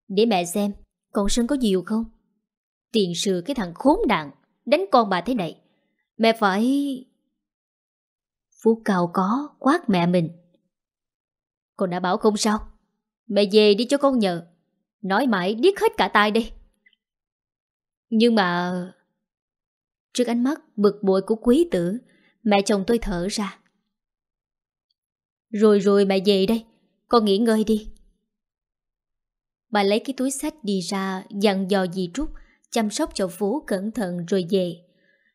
[SPEAKER 1] Để mẹ xem Con Sơn có nhiều không Tiền sư cái thằng khốn nạn Đánh con bà thế này Mẹ phải Phú Cao có quát mẹ mình Con đã bảo không sao Mẹ về đi cho con nhờ Nói mãi điếc hết cả tai đi Nhưng mà Trước ánh mắt bực bội của quý tử Mẹ chồng tôi thở ra Rồi rồi mẹ về đây Con nghỉ ngơi đi Bà lấy cái túi sách đi ra Dặn dò dì Trúc Chăm sóc cho Phú cẩn thận rồi về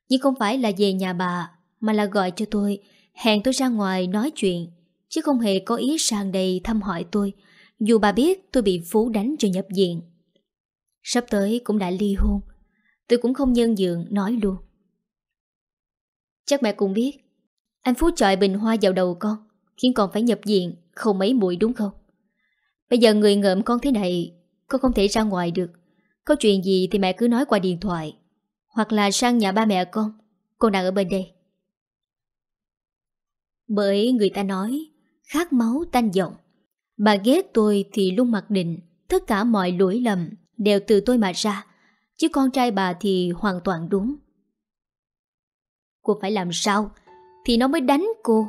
[SPEAKER 1] Nhưng không phải là về nhà bà Mà là gọi cho tôi Hẹn tôi ra ngoài nói chuyện Chứ không hề có ý sang đây thăm hỏi tôi dù bà biết tôi bị Phú đánh cho nhập viện Sắp tới cũng đã ly hôn Tôi cũng không nhân dượng nói luôn Chắc mẹ cũng biết Anh Phú chọi bình hoa vào đầu con Khiến con phải nhập viện Không mấy mũi đúng không Bây giờ người ngợm con thế này Con không thể ra ngoài được Có chuyện gì thì mẹ cứ nói qua điện thoại Hoặc là sang nhà ba mẹ con Con đang ở bên đây Bởi người ta nói Khát máu tanh giọng Bà ghét tôi thì luôn mặc định tất cả mọi lỗi lầm đều từ tôi mà ra, chứ con trai bà thì hoàn toàn đúng. Cô phải làm sao thì nó mới đánh cô,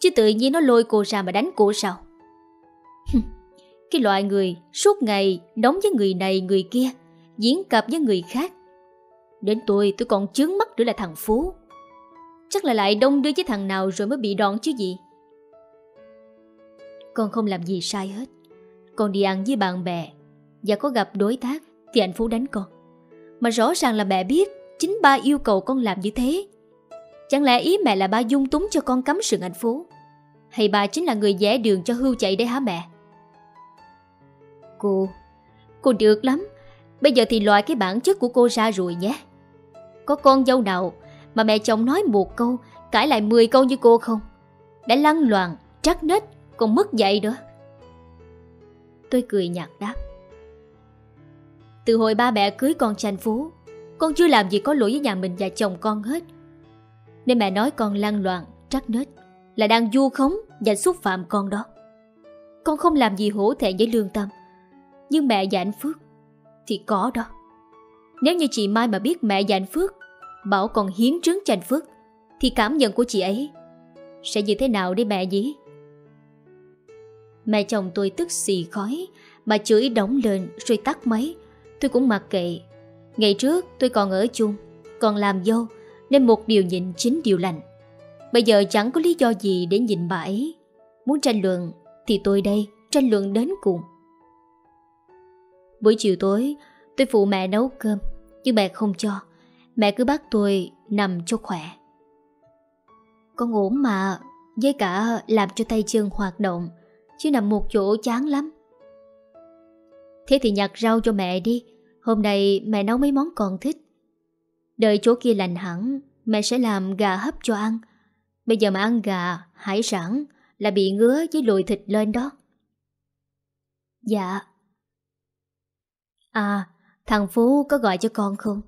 [SPEAKER 1] chứ tự nhiên nó lôi cô ra mà đánh cô sao? Cái loại người suốt ngày đóng với người này người kia, diễn cặp với người khác. Đến tôi tôi còn chướng mắt nữa là thằng Phú. Chắc là lại đông đưa với thằng nào rồi mới bị đòn chứ gì. Con không làm gì sai hết Con đi ăn với bạn bè Và có gặp đối tác Thì anh Phú đánh con Mà rõ ràng là mẹ biết Chính ba yêu cầu con làm như thế Chẳng lẽ ý mẹ là ba dung túng cho con cấm sự anh Phú Hay ba chính là người vẽ đường cho Hưu chạy để hả mẹ Cô Cô được lắm Bây giờ thì loại cái bản chất của cô ra rồi nhé Có con dâu nào Mà mẹ chồng nói một câu Cãi lại 10 câu như cô không Đã lăn loạn, trắc nết còn mất dạy nữa Tôi cười nhạt đáp Từ hồi ba mẹ cưới con tranh phú Con chưa làm gì có lỗi với nhà mình và chồng con hết Nên mẹ nói con lăn loạn, trắc nết Là đang du khống và xúc phạm con đó Con không làm gì hổ thẹn với lương tâm Nhưng mẹ và anh Phước Thì có đó Nếu như chị Mai mà biết mẹ và anh Phước Bảo con hiến trứng cho Phước Thì cảm nhận của chị ấy Sẽ như thế nào để mẹ dĩ Mẹ chồng tôi tức xì khói Bà chửi đóng lên rồi tắt máy Tôi cũng mặc kệ Ngày trước tôi còn ở chung Còn làm dâu Nên một điều nhịn chính điều lành Bây giờ chẳng có lý do gì để nhịn bà ấy Muốn tranh luận Thì tôi đây tranh luận đến cùng Buổi chiều tối Tôi phụ mẹ nấu cơm Nhưng mẹ không cho Mẹ cứ bắt tôi nằm cho khỏe Con ổn mà Với cả làm cho tay chân hoạt động Chứ nằm một chỗ chán lắm Thế thì nhặt rau cho mẹ đi Hôm nay mẹ nấu mấy món con thích Đợi chỗ kia lành hẳn Mẹ sẽ làm gà hấp cho ăn Bây giờ mà ăn gà, hải sản Là bị ngứa với lùi thịt lên đó Dạ À, thằng Phú có gọi cho con không?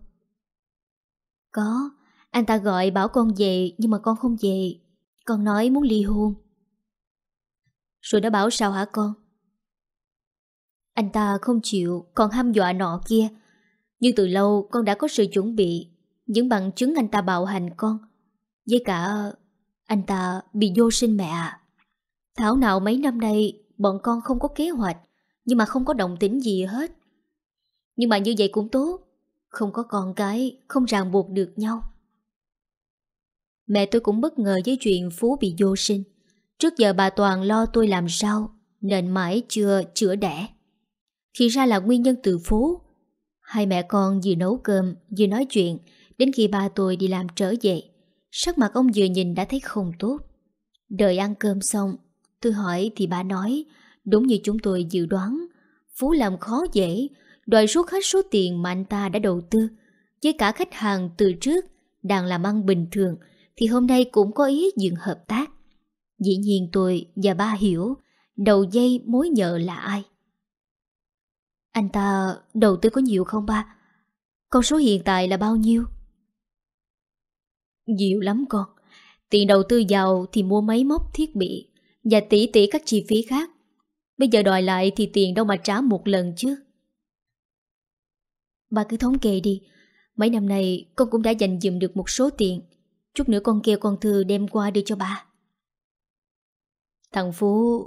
[SPEAKER 1] Có, anh ta gọi bảo con về Nhưng mà con không về Con nói muốn ly hôn rồi nó bảo sao hả con Anh ta không chịu Còn ham dọa nọ kia Nhưng từ lâu con đã có sự chuẩn bị Những bằng chứng anh ta bạo hành con Với cả Anh ta bị vô sinh mẹ à Thảo nào mấy năm nay Bọn con không có kế hoạch Nhưng mà không có động tĩnh gì hết Nhưng mà như vậy cũng tốt Không có con cái Không ràng buộc được nhau Mẹ tôi cũng bất ngờ với chuyện Phú bị vô sinh Trước giờ bà Toàn lo tôi làm sao Nên mãi chưa chữa đẻ Thì ra là nguyên nhân từ phố Hai mẹ con vừa nấu cơm Vừa nói chuyện Đến khi ba tôi đi làm trở về Sắc mặt ông vừa nhìn đã thấy không tốt Đợi ăn cơm xong Tôi hỏi thì bà nói Đúng như chúng tôi dự đoán Phú làm khó dễ Đòi rút hết số tiền mà anh ta đã đầu tư Với cả khách hàng từ trước Đang làm ăn bình thường Thì hôm nay cũng có ý dừng hợp tác Dĩ nhiên tôi và ba hiểu đầu dây mối nhợ là ai. Anh ta đầu tư có nhiều không ba? Con số hiện tại là bao nhiêu? Nhiều lắm con. Tiền đầu tư vào thì mua máy móc thiết bị và tỷ tỷ các chi phí khác. Bây giờ đòi lại thì tiền đâu mà trả một lần chứ. Ba cứ thống kê đi. Mấy năm nay con cũng đã dành dụm được một số tiền. Chút nữa con kêu con Thư đem qua đưa cho ba. Thằng Phú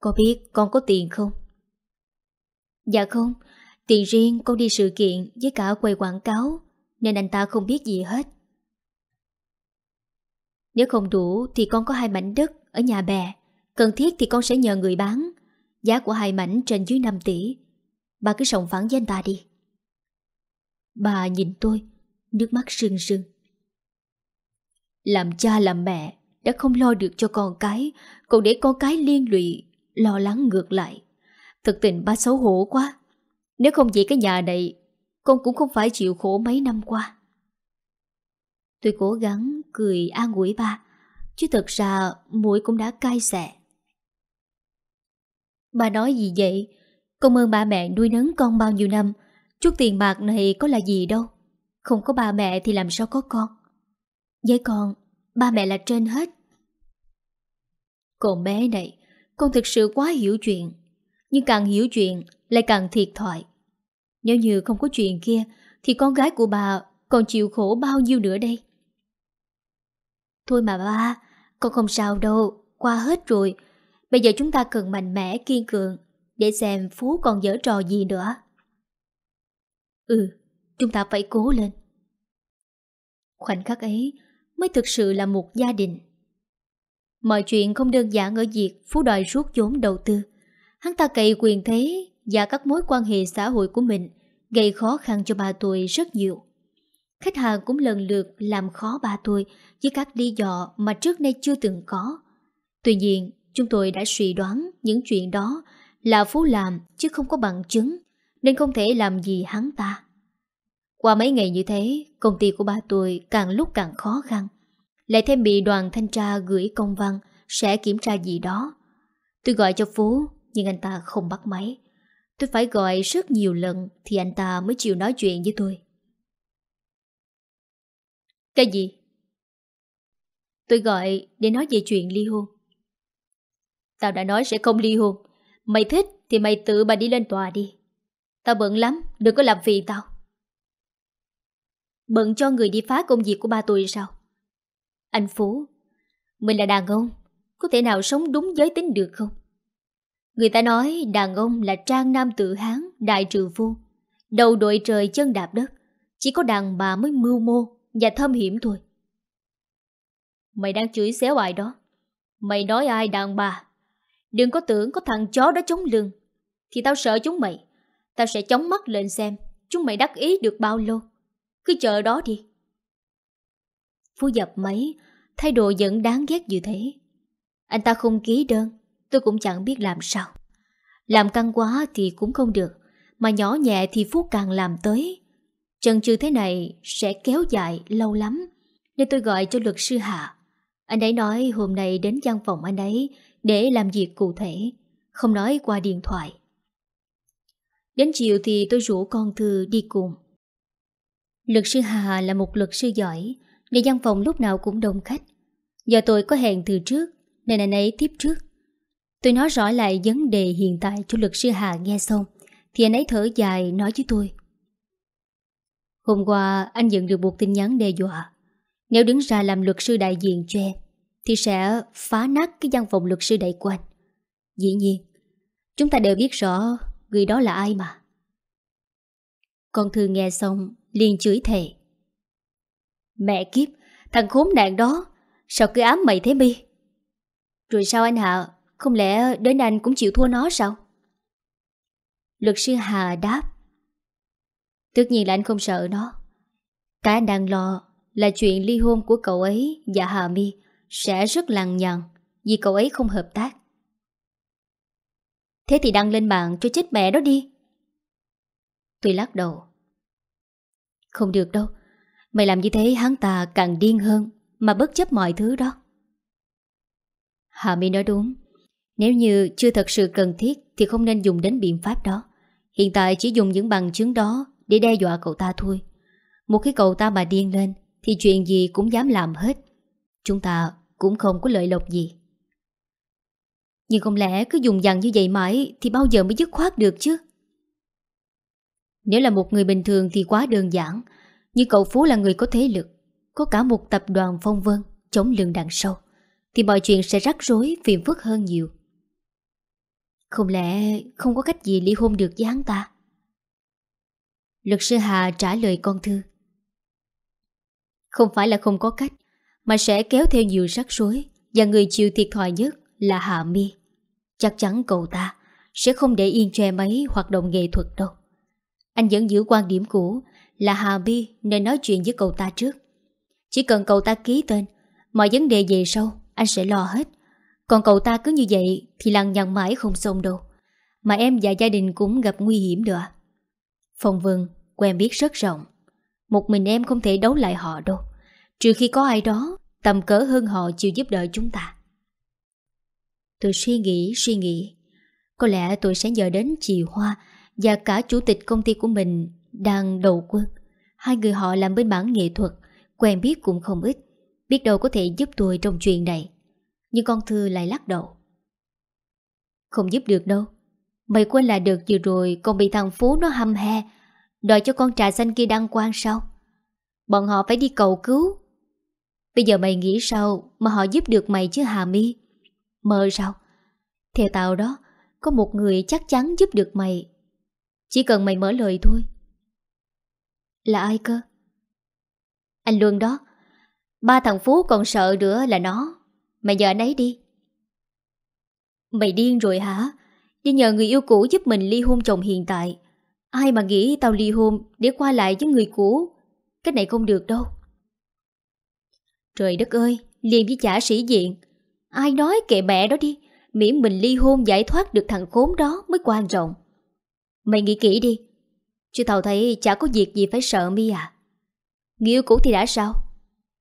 [SPEAKER 1] Có biết con có tiền không? Dạ không Tiền riêng con đi sự kiện với cả quầy quảng cáo Nên anh ta không biết gì hết Nếu không đủ thì con có hai mảnh đất Ở nhà bè Cần thiết thì con sẽ nhờ người bán Giá của hai mảnh trên dưới 5 tỷ Bà cứ sòng phẳng với anh ta đi Bà nhìn tôi Nước mắt sưng sưng Làm cha làm mẹ đã không lo được cho con cái, còn để con cái liên lụy, lo lắng ngược lại. Thật tình ba xấu hổ quá. Nếu không vậy cái nhà này, con cũng không phải chịu khổ mấy năm qua. Tôi cố gắng cười an ủi ba, chứ thật ra mũi cũng đã cay xè. Ba nói gì vậy? Công ơn ba mẹ nuôi nấng con bao nhiêu năm, chút tiền bạc này có là gì đâu. Không có ba mẹ thì làm sao có con. Với con, ba mẹ là trên hết. Con bé này, con thực sự quá hiểu chuyện. Nhưng càng hiểu chuyện, lại càng thiệt thoại. Nếu như không có chuyện kia, thì con gái của bà còn chịu khổ bao nhiêu nữa đây? Thôi mà ba, con không sao đâu, qua hết rồi. Bây giờ chúng ta cần mạnh mẽ kiên cường để xem Phú còn dở trò gì nữa. Ừ, chúng ta phải cố lên. Khoảnh khắc ấy, mới thực sự là một gia đình. Mọi chuyện không đơn giản ở việc Phú đòi rút vốn đầu tư. Hắn ta cậy quyền thế và các mối quan hệ xã hội của mình gây khó khăn cho ba tôi rất nhiều. Khách hàng cũng lần lượt làm khó ba tôi với các lý do mà trước nay chưa từng có. Tuy nhiên, chúng tôi đã suy đoán những chuyện đó là Phú làm chứ không có bằng chứng nên không thể làm gì hắn ta. Qua mấy ngày như thế, công ty của ba tôi càng lúc càng khó khăn. Lại thêm bị đoàn thanh tra gửi công văn sẽ kiểm tra gì đó. Tôi gọi cho Phú, nhưng anh ta không bắt máy. Tôi phải gọi rất nhiều lần thì anh ta mới chịu nói chuyện với tôi. Cái gì? Tôi gọi để nói về chuyện ly hôn. Tao đã nói sẽ không ly hôn. Mày thích thì mày tự bà đi lên tòa đi. Tao bận lắm, đừng có làm phiền tao. Bận cho người đi phá công việc của ba tôi sao Anh Phú Mình là đàn ông Có thể nào sống đúng giới tính được không Người ta nói đàn ông là trang nam tự hán Đại trừ phu Đầu đội trời chân đạp đất Chỉ có đàn bà mới mưu mô Và thâm hiểm thôi Mày đang chửi xéo ai đó Mày nói ai đàn bà Đừng có tưởng có thằng chó đó chống lưng Thì tao sợ chúng mày Tao sẽ chống mắt lên xem Chúng mày đắc ý được bao lâu cứ chờ đó đi. Phú dập máy, thái độ vẫn đáng ghét như thế. Anh ta không ký đơn, tôi cũng chẳng biết làm sao. Làm căng quá thì cũng không được, mà nhỏ nhẹ thì Phú càng làm tới. Trần trừ thế này sẽ kéo dài lâu lắm, nên tôi gọi cho luật sư Hạ. Anh ấy nói hôm nay đến văn phòng anh ấy để làm việc cụ thể, không nói qua điện thoại. Đến chiều thì tôi rủ con Thư đi cùng. Luật sư Hà là một luật sư giỏi Để văn phòng lúc nào cũng đông khách Do tôi có hẹn từ trước Nên anh ấy tiếp trước Tôi nói rõ lại vấn đề hiện tại cho luật sư Hà nghe xong Thì anh ấy thở dài nói với tôi Hôm qua anh nhận được một tin nhắn đe dọa Nếu đứng ra làm luật sư đại diện cho em Thì sẽ phá nát cái văn phòng luật sư đại của anh. Dĩ nhiên Chúng ta đều biết rõ Người đó là ai mà Con thư nghe xong liền chửi thề. Mẹ kiếp, thằng khốn nạn đó, sao cứ ám mày thế mi? Rồi sao anh Hạ, không lẽ đến anh cũng chịu thua nó sao? Luật sư Hà đáp. Tất nhiên là anh không sợ nó. Cái anh đang lo là chuyện ly hôn của cậu ấy và Hà Mi sẽ rất lằng nhằn vì cậu ấy không hợp tác. Thế thì đăng lên mạng cho chết mẹ đó đi. Tôi lắc đầu. Không được đâu Mày làm như thế hắn ta càng điên hơn Mà bất chấp mọi thứ đó Hà mi nói đúng Nếu như chưa thật sự cần thiết Thì không nên dùng đến biện pháp đó Hiện tại chỉ dùng những bằng chứng đó Để đe dọa cậu ta thôi Một khi cậu ta mà điên lên Thì chuyện gì cũng dám làm hết Chúng ta cũng không có lợi lộc gì Nhưng không lẽ cứ dùng dằn như vậy mãi Thì bao giờ mới dứt khoát được chứ nếu là một người bình thường thì quá đơn giản Nhưng cậu Phú là người có thế lực Có cả một tập đoàn phong vân Chống lưng đằng sau Thì mọi chuyện sẽ rắc rối phiền phức hơn nhiều Không lẽ không có cách gì ly hôn được với hắn ta Luật sư Hà trả lời con thư Không phải là không có cách Mà sẽ kéo theo nhiều rắc rối Và người chịu thiệt thòi nhất là Hạ Mi Chắc chắn cậu ta sẽ không để yên cho em ấy hoạt động nghệ thuật đâu anh vẫn giữ quan điểm cũ Là Hà Bi nên nói chuyện với cậu ta trước Chỉ cần cậu ta ký tên Mọi vấn đề về sau Anh sẽ lo hết Còn cậu ta cứ như vậy Thì lằng nhằng mãi không xong đâu Mà em và gia đình cũng gặp nguy hiểm nữa Phong Vân quen biết rất rộng Một mình em không thể đấu lại họ đâu Trừ khi có ai đó Tầm cỡ hơn họ chịu giúp đỡ chúng ta Tôi suy nghĩ, suy nghĩ Có lẽ tôi sẽ nhờ đến chị Hoa và cả chủ tịch công ty của mình đang đầu quân. Hai người họ làm bên bản nghệ thuật, quen biết cũng không ít, biết đâu có thể giúp tôi trong chuyện này. Nhưng con Thư lại lắc đầu. Không giúp được đâu. Mày quên là được vừa rồi còn bị thằng Phú nó hâm he, đòi cho con trà xanh kia đăng quang sao? Bọn họ phải đi cầu cứu. Bây giờ mày nghĩ sao mà họ giúp được mày chứ Hà Mi? Mơ sao? Theo tao đó, có một người chắc chắn giúp được mày chỉ cần mày mở lời thôi Là ai cơ? Anh Luân đó Ba thằng Phú còn sợ nữa là nó Mày giờ anh ấy đi Mày điên rồi hả? Đi nhờ người yêu cũ giúp mình ly hôn chồng hiện tại Ai mà nghĩ tao ly hôn để qua lại với người cũ cách này không được đâu Trời đất ơi, liền với chả sĩ diện Ai nói kệ mẹ đó đi Miễn mình ly hôn giải thoát được thằng khốn đó mới quan trọng Mày nghĩ kỹ đi Chứ tao thấy chả có việc gì phải sợ mi à Người yêu cũ thì đã sao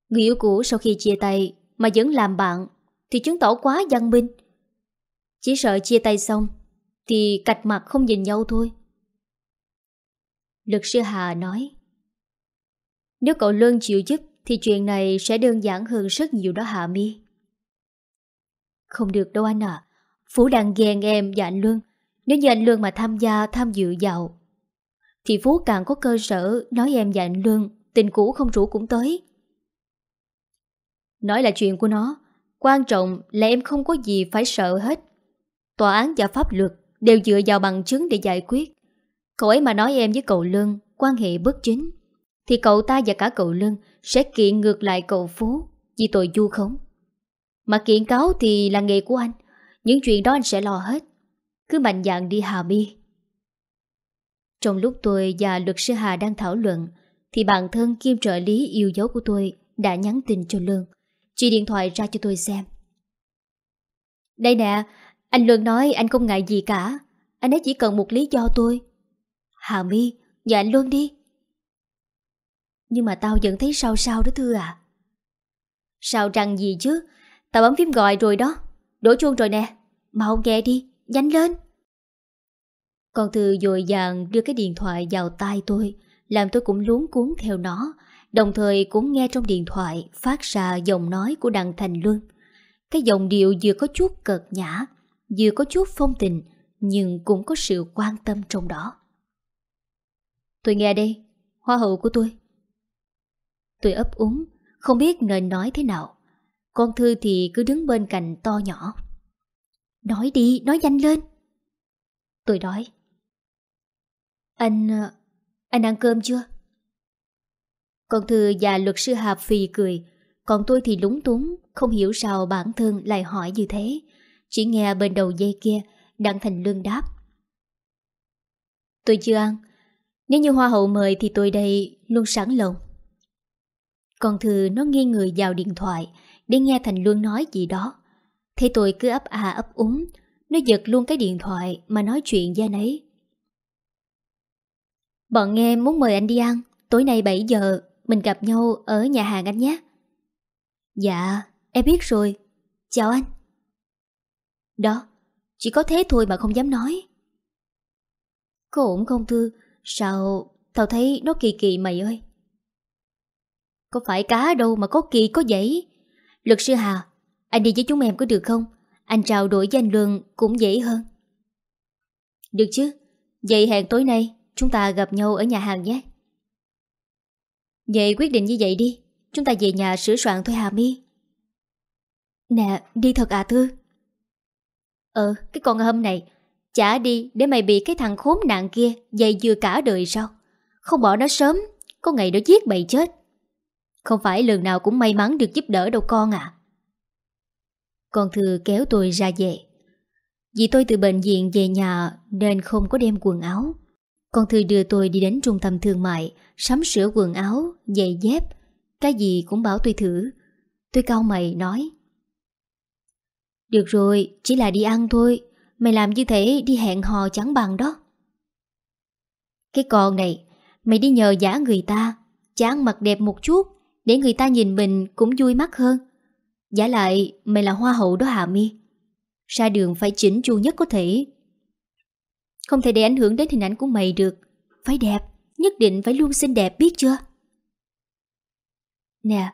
[SPEAKER 1] Người yêu cũ sau khi chia tay Mà vẫn làm bạn Thì chứng tỏ quá văn minh Chỉ sợ chia tay xong Thì cạch mặt không nhìn nhau thôi Luật sư Hà nói Nếu cậu Luân chịu giúp Thì chuyện này sẽ đơn giản hơn rất nhiều đó hà Mi Không được đâu anh ạ à. Phú đang ghen em và dạ anh Luân nếu như anh Lương mà tham gia tham dự vào Thì Phú càng có cơ sở Nói em và anh Lương Tình cũ không rủ cũng tới Nói là chuyện của nó Quan trọng là em không có gì phải sợ hết Tòa án và pháp luật Đều dựa vào bằng chứng để giải quyết Cậu ấy mà nói em với cậu Lương Quan hệ bất chính Thì cậu ta và cả cậu Lương Sẽ kiện ngược lại cậu Phú Vì tội du khống Mà kiện cáo thì là nghề của anh Những chuyện đó anh sẽ lo hết cứ mạnh dạn đi Hà My Trong lúc tôi và luật sư Hà đang thảo luận Thì bạn thân kim trợ lý yêu dấu của tôi Đã nhắn tin cho Lương Chị điện thoại ra cho tôi xem Đây nè Anh Lương nói anh không ngại gì cả Anh ấy chỉ cần một lý do tôi Hà My Và anh Lương đi Nhưng mà tao vẫn thấy sao sao đó Thư à Sao rằng gì chứ Tao bấm phím gọi rồi đó Đổ chuông rồi nè Mau nghe đi nhanh lên. Con Thư dồi dàng đưa cái điện thoại vào tai tôi, làm tôi cũng luống cuốn theo nó, đồng thời cũng nghe trong điện thoại phát ra giọng nói của đặng Thành Luân. Cái giọng điệu vừa có chút cợt nhã, vừa có chút phong tình, nhưng cũng có sự quan tâm trong đó. Tôi nghe đây, hoa hậu của tôi. Tôi ấp úng, không biết nên nói thế nào. Con Thư thì cứ đứng bên cạnh to nhỏ. Nói đi, nói nhanh lên. Tôi đói. Anh... anh ăn cơm chưa? Con Thư và luật sư Hạp phì cười, còn tôi thì lúng túng, không hiểu sao bản thân lại hỏi như thế. Chỉ nghe bên đầu dây kia, Đặng Thành Lương đáp. Tôi chưa ăn, nếu như hoa hậu mời thì tôi đây luôn sẵn lòng. Con Thư nó nghi người vào điện thoại để nghe Thành Luân nói gì đó. Thấy tôi cứ ấp à ấp úng Nó giật luôn cái điện thoại Mà nói chuyện ra nấy. Bọn em muốn mời anh đi ăn Tối nay 7 giờ Mình gặp nhau ở nhà hàng anh nhé Dạ em biết rồi Chào anh Đó Chỉ có thế thôi mà không dám nói Có ổn không Thư Sao tao thấy nó kỳ kỳ mày ơi Có phải cá đâu mà có kỳ có dãy? Luật sư Hà anh đi với chúng em có được không? Anh trao đổi danh lương cũng dễ hơn. Được chứ, vậy hẹn tối nay chúng ta gặp nhau ở nhà hàng nhé. Vậy quyết định như vậy đi, chúng ta về nhà sửa soạn thôi Hà My. Nè, đi thật à Thư? Ờ, cái con hâm này, chả đi để mày bị cái thằng khốn nạn kia dày dừa cả đời sao? Không bỏ nó sớm, có ngày nó giết mày chết. Không phải lần nào cũng may mắn được giúp đỡ đâu con à. Còn Thư kéo tôi ra về Vì tôi từ bệnh viện về nhà Nên không có đem quần áo Con Thư đưa tôi đi đến trung tâm thương mại Sắm sửa quần áo, giày dép Cái gì cũng bảo tôi thử Tôi cao mày nói Được rồi, chỉ là đi ăn thôi Mày làm như thế đi hẹn hò chẳng bằng đó Cái con này Mày đi nhờ giả người ta Chán mặt đẹp một chút Để người ta nhìn mình cũng vui mắt hơn Giả lại mày là hoa hậu đó Hà Mi Ra đường phải chỉnh chu nhất có thể Không thể để ảnh hưởng đến hình ảnh của mày được Phải đẹp Nhất định phải luôn xinh đẹp biết chưa Nè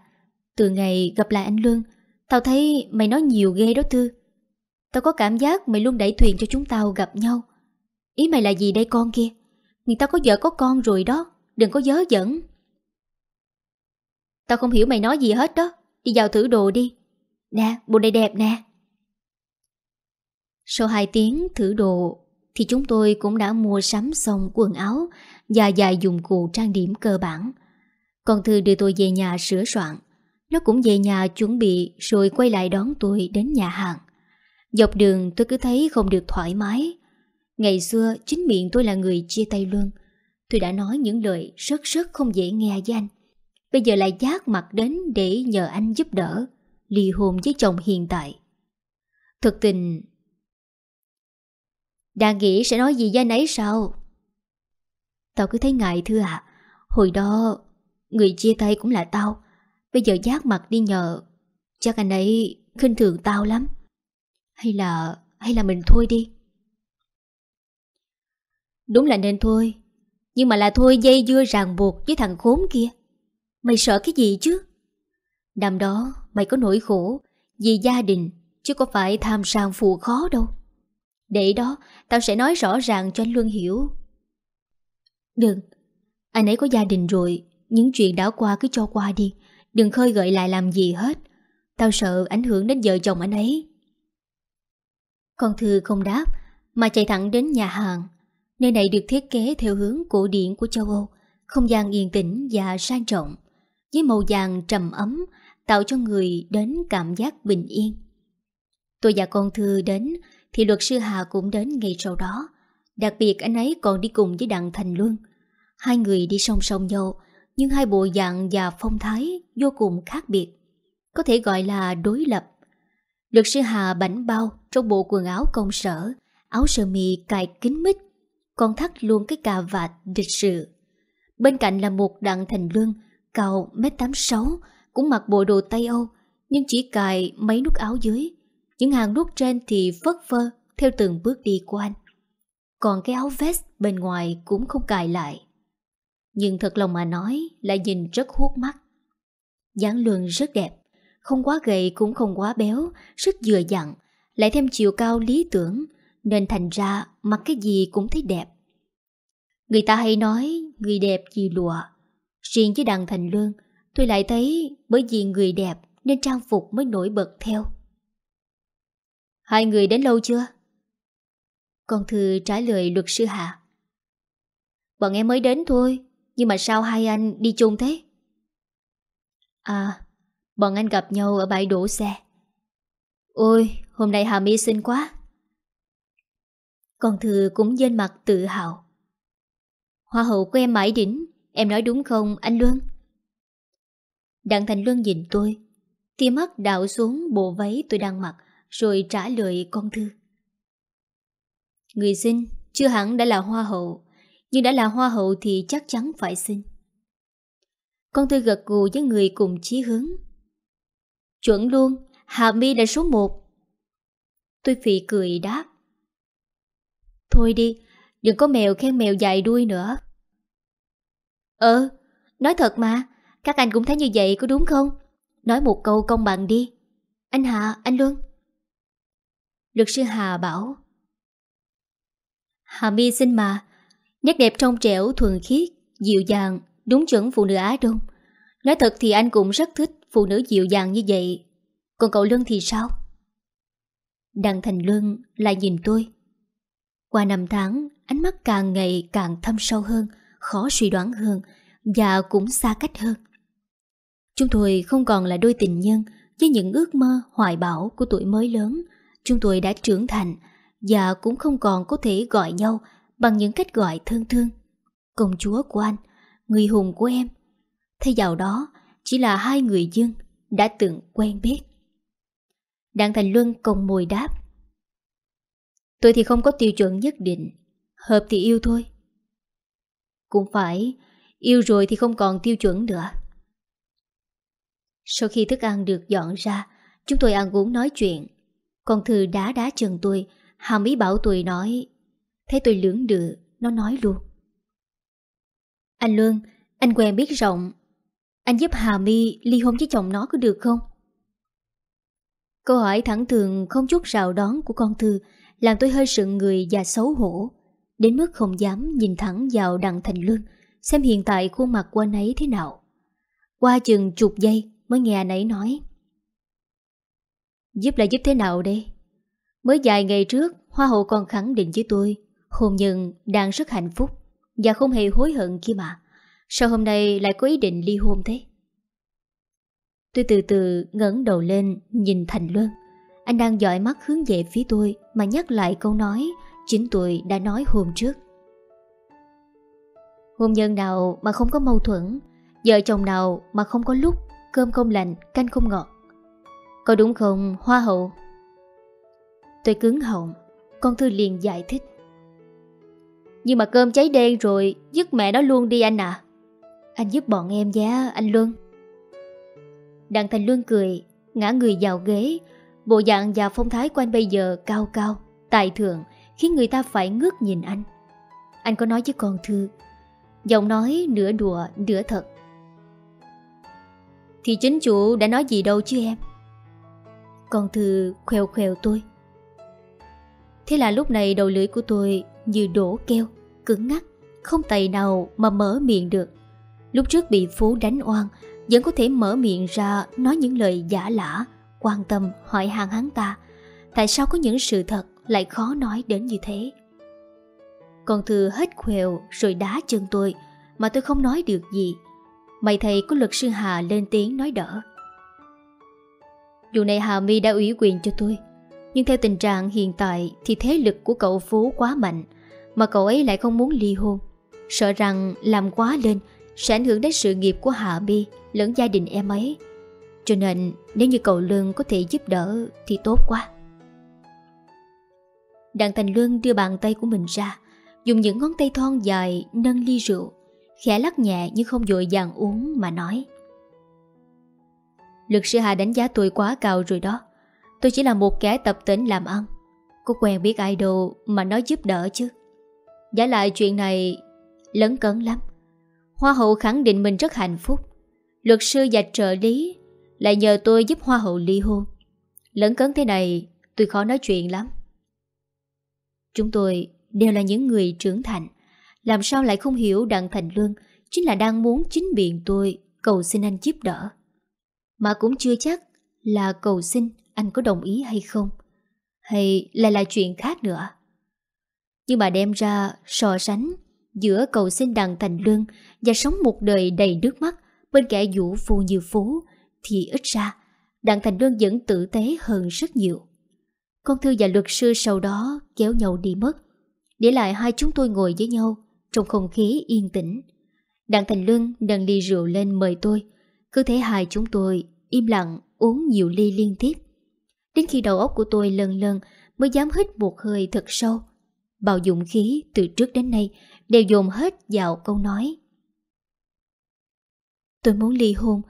[SPEAKER 1] Từ ngày gặp lại anh Luân Tao thấy mày nói nhiều ghê đó Thư Tao có cảm giác mày luôn đẩy thuyền cho chúng tao gặp nhau Ý mày là gì đây con kia Người ta có vợ có con rồi đó Đừng có dớ dẫn Tao không hiểu mày nói gì hết đó Đi vào thử đồ đi Nè, bộ này đẹp nè. Sau 2 tiếng thử đồ thì chúng tôi cũng đã mua sắm xong quần áo và vài dụng cụ trang điểm cơ bản. Còn Thư đưa tôi về nhà sửa soạn. Nó cũng về nhà chuẩn bị rồi quay lại đón tôi đến nhà hàng. Dọc đường tôi cứ thấy không được thoải mái. Ngày xưa chính miệng tôi là người chia tay luôn Tôi đã nói những lời rất rất không dễ nghe với anh. Bây giờ lại giác mặt đến để nhờ anh giúp đỡ ly hôn với chồng hiện tại. Thực tình... Đang nghĩ sẽ nói gì với nấy ấy sao? Tao cứ thấy ngại thưa ạ. Hồi đó, người chia tay cũng là tao. Bây giờ giác mặt đi nhờ. Chắc anh ấy khinh thường tao lắm. Hay là... hay là mình thôi đi. Đúng là nên thôi. Nhưng mà là thôi dây dưa ràng buộc với thằng khốn kia. Mày sợ cái gì chứ? Năm đó mày có nỗi khổ vì gia đình chứ có phải tham sang phù khó đâu. Để đó, tao sẽ nói rõ ràng cho anh Luân hiểu. Đừng, anh ấy có gia đình rồi, những chuyện đã qua cứ cho qua đi, đừng khơi gợi lại làm gì hết. Tao sợ ảnh hưởng đến vợ chồng anh ấy. Con Thư không đáp, mà chạy thẳng đến nhà hàng. Nơi này được thiết kế theo hướng cổ điển của châu Âu, không gian yên tĩnh và sang trọng. Với màu vàng trầm ấm, tạo cho người đến cảm giác bình yên. Tôi và con Thư đến thì luật sư Hà cũng đến ngay sau đó. Đặc biệt anh ấy còn đi cùng với Đặng Thành Luân. Hai người đi song song nhau, nhưng hai bộ dạng và phong thái vô cùng khác biệt. Có thể gọi là đối lập. Luật sư Hà bảnh bao trong bộ quần áo công sở, áo sơ mi cài kín mít, còn thắt luôn cái cà vạt lịch sự. Bên cạnh là một Đặng Thành Luân cao mét m sáu cũng mặc bộ đồ Tây Âu, nhưng chỉ cài mấy nút áo dưới, những hàng nút trên thì phất phơ theo từng bước đi của anh. Còn cái áo vest bên ngoài cũng không cài lại. Nhưng thật lòng mà nói là nhìn rất hút mắt. dáng lường rất đẹp, không quá gầy cũng không quá béo, rất vừa dặn, lại thêm chiều cao lý tưởng, nên thành ra mặc cái gì cũng thấy đẹp. Người ta hay nói người đẹp gì lụa, riêng với đàn Thành Lương Tôi lại thấy bởi vì người đẹp nên trang phục mới nổi bật theo. Hai người đến lâu chưa? Con Thư trả lời luật sư Hạ. Bọn em mới đến thôi, nhưng mà sao hai anh đi chung thế? À, bọn anh gặp nhau ở bãi đổ xe. Ôi, hôm nay Hà My xinh quá. Con Thư cũng dên mặt tự hào. Hoa hậu của em mãi đỉnh, em nói đúng không anh Luân? Đặng Thành Luân nhìn tôi Tia mắt đảo xuống bộ váy tôi đang mặc Rồi trả lời con thư Người xin chưa hẳn đã là hoa hậu Nhưng đã là hoa hậu thì chắc chắn phải xin. Con thư gật gù với người cùng chí hướng Chuẩn luôn Hà mi là số một Tôi phì cười đáp Thôi đi Đừng có mèo khen mèo dài đuôi nữa Ờ Nói thật mà các anh cũng thấy như vậy có đúng không? Nói một câu công bằng đi. Anh Hà, anh Luân. Luật sư Hà bảo. Hà mi xinh mà, nét đẹp trong trẻo, thuần khiết, dịu dàng, đúng chuẩn phụ nữ Á Đông. Nói thật thì anh cũng rất thích phụ nữ dịu dàng như vậy. Còn cậu Luân thì sao? Đặng Thành Luân lại nhìn tôi. Qua năm tháng, ánh mắt càng ngày càng thâm sâu hơn, khó suy đoán hơn và cũng xa cách hơn. Chúng tôi không còn là đôi tình nhân với những ước mơ hoài bão của tuổi mới lớn. Chúng tôi đã trưởng thành và cũng không còn có thể gọi nhau bằng những cách gọi thương thương. Công chúa của anh, người hùng của em. Thay vào đó, chỉ là hai người dân đã từng quen biết. Đặng Thành Luân cùng mồi đáp. Tôi thì không có tiêu chuẩn nhất định, hợp thì yêu thôi. Cũng phải, yêu rồi thì không còn tiêu chuẩn nữa. Sau khi thức ăn được dọn ra, chúng tôi ăn uống nói chuyện. Con Thư đá đá chân tôi, hàm ý bảo tôi nói. Thấy tôi lưỡng đựa, nó nói luôn. Anh Luân, anh quen biết rộng. Anh giúp Hà My ly hôn với chồng nó có được không? Câu hỏi thẳng thường không chút rào đón của con Thư làm tôi hơi sượng người và xấu hổ. Đến mức không dám nhìn thẳng vào đằng Thành Luân xem hiện tại khuôn mặt của anh ấy thế nào. Qua chừng chục giây, mới nghe anh ấy nói. Giúp là giúp thế nào đây? Mới vài ngày trước, Hoa hậu còn khẳng định với tôi, hôn nhân đang rất hạnh phúc và không hề hối hận kia mà. Sao hôm nay lại có ý định ly hôn thế? Tôi từ từ ngẩng đầu lên nhìn Thành Luân. Anh đang dõi mắt hướng về phía tôi mà nhắc lại câu nói chính tôi đã nói hôm trước. Hôn nhân nào mà không có mâu thuẫn, vợ chồng nào mà không có lúc cơm không lạnh, canh không ngọt. Có đúng không, hoa hậu? Tôi cứng họng, con Thư liền giải thích. Nhưng mà cơm cháy đen rồi, dứt mẹ nó luôn đi anh à. Anh giúp bọn em giá, anh Luân. Đặng Thành Luân cười, ngã người vào ghế, bộ dạng và phong thái của anh bây giờ cao cao, tài thượng, khiến người ta phải ngước nhìn anh. Anh có nói với con Thư, giọng nói nửa đùa, nửa thật. Thì chính chủ đã nói gì đâu chứ em Con Thư khoeo khoeo tôi Thế là lúc này đầu lưỡi của tôi như đổ keo, cứng ngắc, không tay nào mà mở miệng được. Lúc trước bị Phú đánh oan, vẫn có thể mở miệng ra nói những lời giả lả, quan tâm hỏi hàng hắn ta. Tại sao có những sự thật lại khó nói đến như thế? Còn Thư hết khều rồi đá chân tôi, mà tôi không nói được gì mày thầy có luật sư Hà lên tiếng nói đỡ Dù này Hà My đã ủy quyền cho tôi Nhưng theo tình trạng hiện tại Thì thế lực của cậu Phú quá mạnh Mà cậu ấy lại không muốn ly hôn Sợ rằng làm quá lên Sẽ ảnh hưởng đến sự nghiệp của hà My Lẫn gia đình em ấy Cho nên nếu như cậu Lương có thể giúp đỡ Thì tốt quá Đặng Thành lương đưa bàn tay của mình ra Dùng những ngón tay thon dài nâng ly rượu khẽ lắc nhẹ nhưng không dội dàng uống mà nói. luật sư Hà đánh giá tôi quá cao rồi đó. Tôi chỉ là một kẻ tập tính làm ăn. Có quen biết ai đâu mà nói giúp đỡ chứ. Giả lại chuyện này lấn cấn lắm. Hoa hậu khẳng định mình rất hạnh phúc. Luật sư và trợ lý lại nhờ tôi giúp hoa hậu ly hôn. Lấn cấn thế này tôi khó nói chuyện lắm. Chúng tôi đều là những người trưởng thành. Làm sao lại không hiểu Đặng Thành Luân Chính là đang muốn chính miệng tôi Cầu xin anh giúp đỡ Mà cũng chưa chắc là cầu xin Anh có đồng ý hay không Hay là là chuyện khác nữa Nhưng mà đem ra so sánh Giữa cầu xin Đặng Thành Luân Và sống một đời đầy nước mắt Bên kẻ vũ phu như phú Thì ít ra Đặng Thành Luân vẫn tử tế hơn rất nhiều Con Thư và luật sư sau đó kéo nhau đi mất Để lại hai chúng tôi ngồi với nhau trong không khí yên tĩnh. Đặng Thành Luân nâng ly rượu lên mời tôi. Cứ thế hai chúng tôi im lặng uống nhiều ly liên tiếp. Đến khi đầu óc của tôi lần lần mới dám hít một hơi thật sâu. Bào dụng khí từ trước đến nay đều dồn hết vào câu nói. Tôi muốn ly hôn,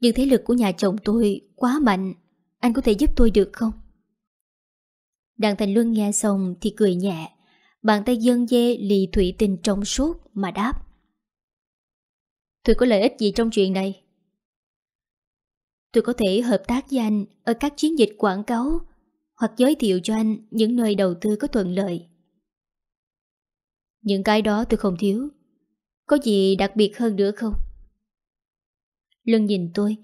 [SPEAKER 1] nhưng thế lực của nhà chồng tôi quá mạnh. Anh có thể giúp tôi được không? Đặng Thành Luân nghe xong thì cười nhẹ. Bàn tay dân dê lì Thủy tình trong suốt mà đáp. tôi có lợi ích gì trong chuyện này? Tôi có thể hợp tác với anh ở các chiến dịch quảng cáo hoặc giới thiệu cho anh những nơi đầu tư có thuận lợi. Những cái đó tôi không thiếu. Có gì đặc biệt hơn nữa không? Lân nhìn tôi,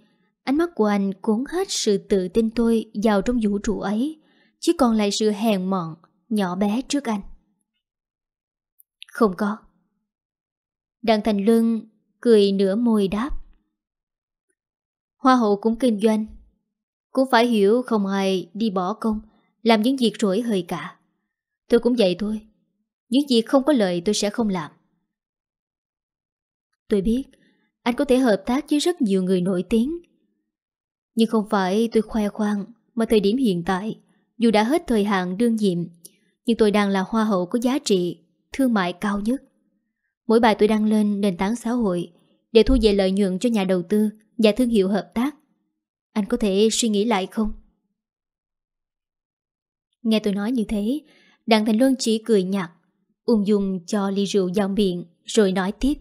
[SPEAKER 1] ánh mắt của anh cuốn hết sự tự tin tôi vào trong vũ trụ ấy, chỉ còn lại sự hèn mọn, nhỏ bé trước anh. Không có. Đặng Thành Lương cười nửa môi đáp. Hoa hậu cũng kinh doanh. Cũng phải hiểu không ai đi bỏ công, làm những việc rỗi hơi cả. Tôi cũng vậy thôi. Những việc không có lợi tôi sẽ không làm. Tôi biết, anh có thể hợp tác với rất nhiều người nổi tiếng. Nhưng không phải tôi khoe khoang, mà thời điểm hiện tại, dù đã hết thời hạn đương nhiệm, nhưng tôi đang là hoa hậu có giá trị thương mại cao nhất. Mỗi bài tôi đăng lên nền tảng xã hội để thu về lợi nhuận cho nhà đầu tư và thương hiệu hợp tác. Anh có thể suy nghĩ lại không? Nghe tôi nói như thế, Đặng Thành Luân chỉ cười nhạt, ung dung cho ly rượu vào miệng rồi nói tiếp.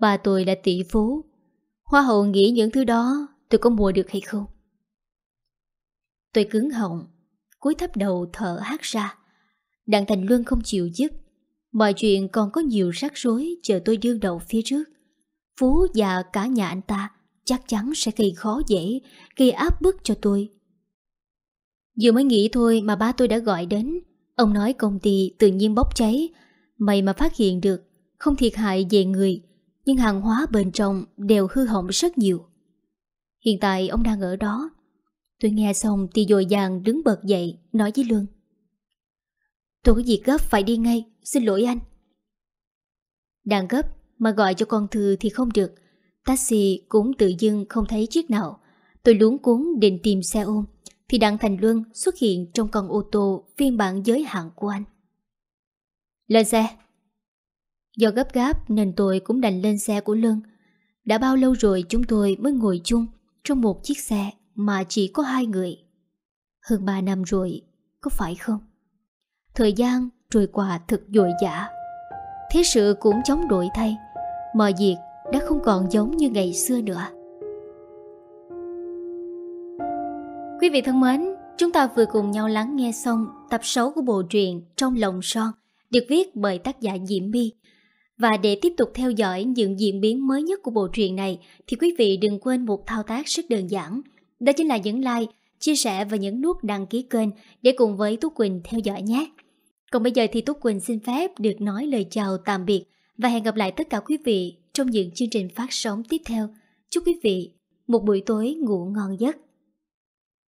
[SPEAKER 1] Bà tôi là tỷ phú, hoa hậu nghĩ những thứ đó tôi có mua được hay không? Tôi cứng họng, cúi thấp đầu thở hát ra. Đặng Thành Luân không chịu dứt Mọi chuyện còn có nhiều rắc rối Chờ tôi đương đầu phía trước Phú và cả nhà anh ta Chắc chắn sẽ gây khó dễ Gây áp bức cho tôi Vừa mới nghĩ thôi mà ba tôi đã gọi đến Ông nói công ty tự nhiên bốc cháy Mày mà phát hiện được Không thiệt hại về người Nhưng hàng hóa bên trong đều hư hỏng rất nhiều Hiện tại ông đang ở đó Tôi nghe xong thì dồi dàng đứng bật dậy Nói với Luân Tôi có việc gấp phải đi ngay, xin lỗi anh. Đang gấp mà gọi cho con Thư thì không được. Taxi cũng tự dưng không thấy chiếc nào. Tôi luống cuốn định tìm xe ôm thì Đặng Thành Luân xuất hiện trong con ô tô phiên bản giới hạn của anh. Lên xe! Do gấp gáp nên tôi cũng đành lên xe của Luân. Đã bao lâu rồi chúng tôi mới ngồi chung trong một chiếc xe mà chỉ có hai người. Hơn ba năm rồi, có phải không? Thời gian trôi qua thật dội dã Thế sự cũng chống đổi thay Mọi việc đã không còn giống như ngày xưa nữa Quý vị thân mến, chúng ta vừa cùng nhau lắng nghe xong tập 6 của bộ truyện Trong lòng son được viết bởi tác giả Diễm My. Và để tiếp tục theo dõi những diễn biến mới nhất của bộ truyện này thì quý vị đừng quên một thao tác rất đơn giản. Đó chính là nhấn like, chia sẻ và nhấn nút đăng ký kênh để cùng với Tú Quỳnh theo dõi nhé. Còn bây giờ thì Tú Quỳnh xin phép được nói lời chào tạm biệt và hẹn gặp lại tất cả quý vị trong những chương trình phát sóng tiếp theo. Chúc quý vị một buổi tối ngủ ngon giấc.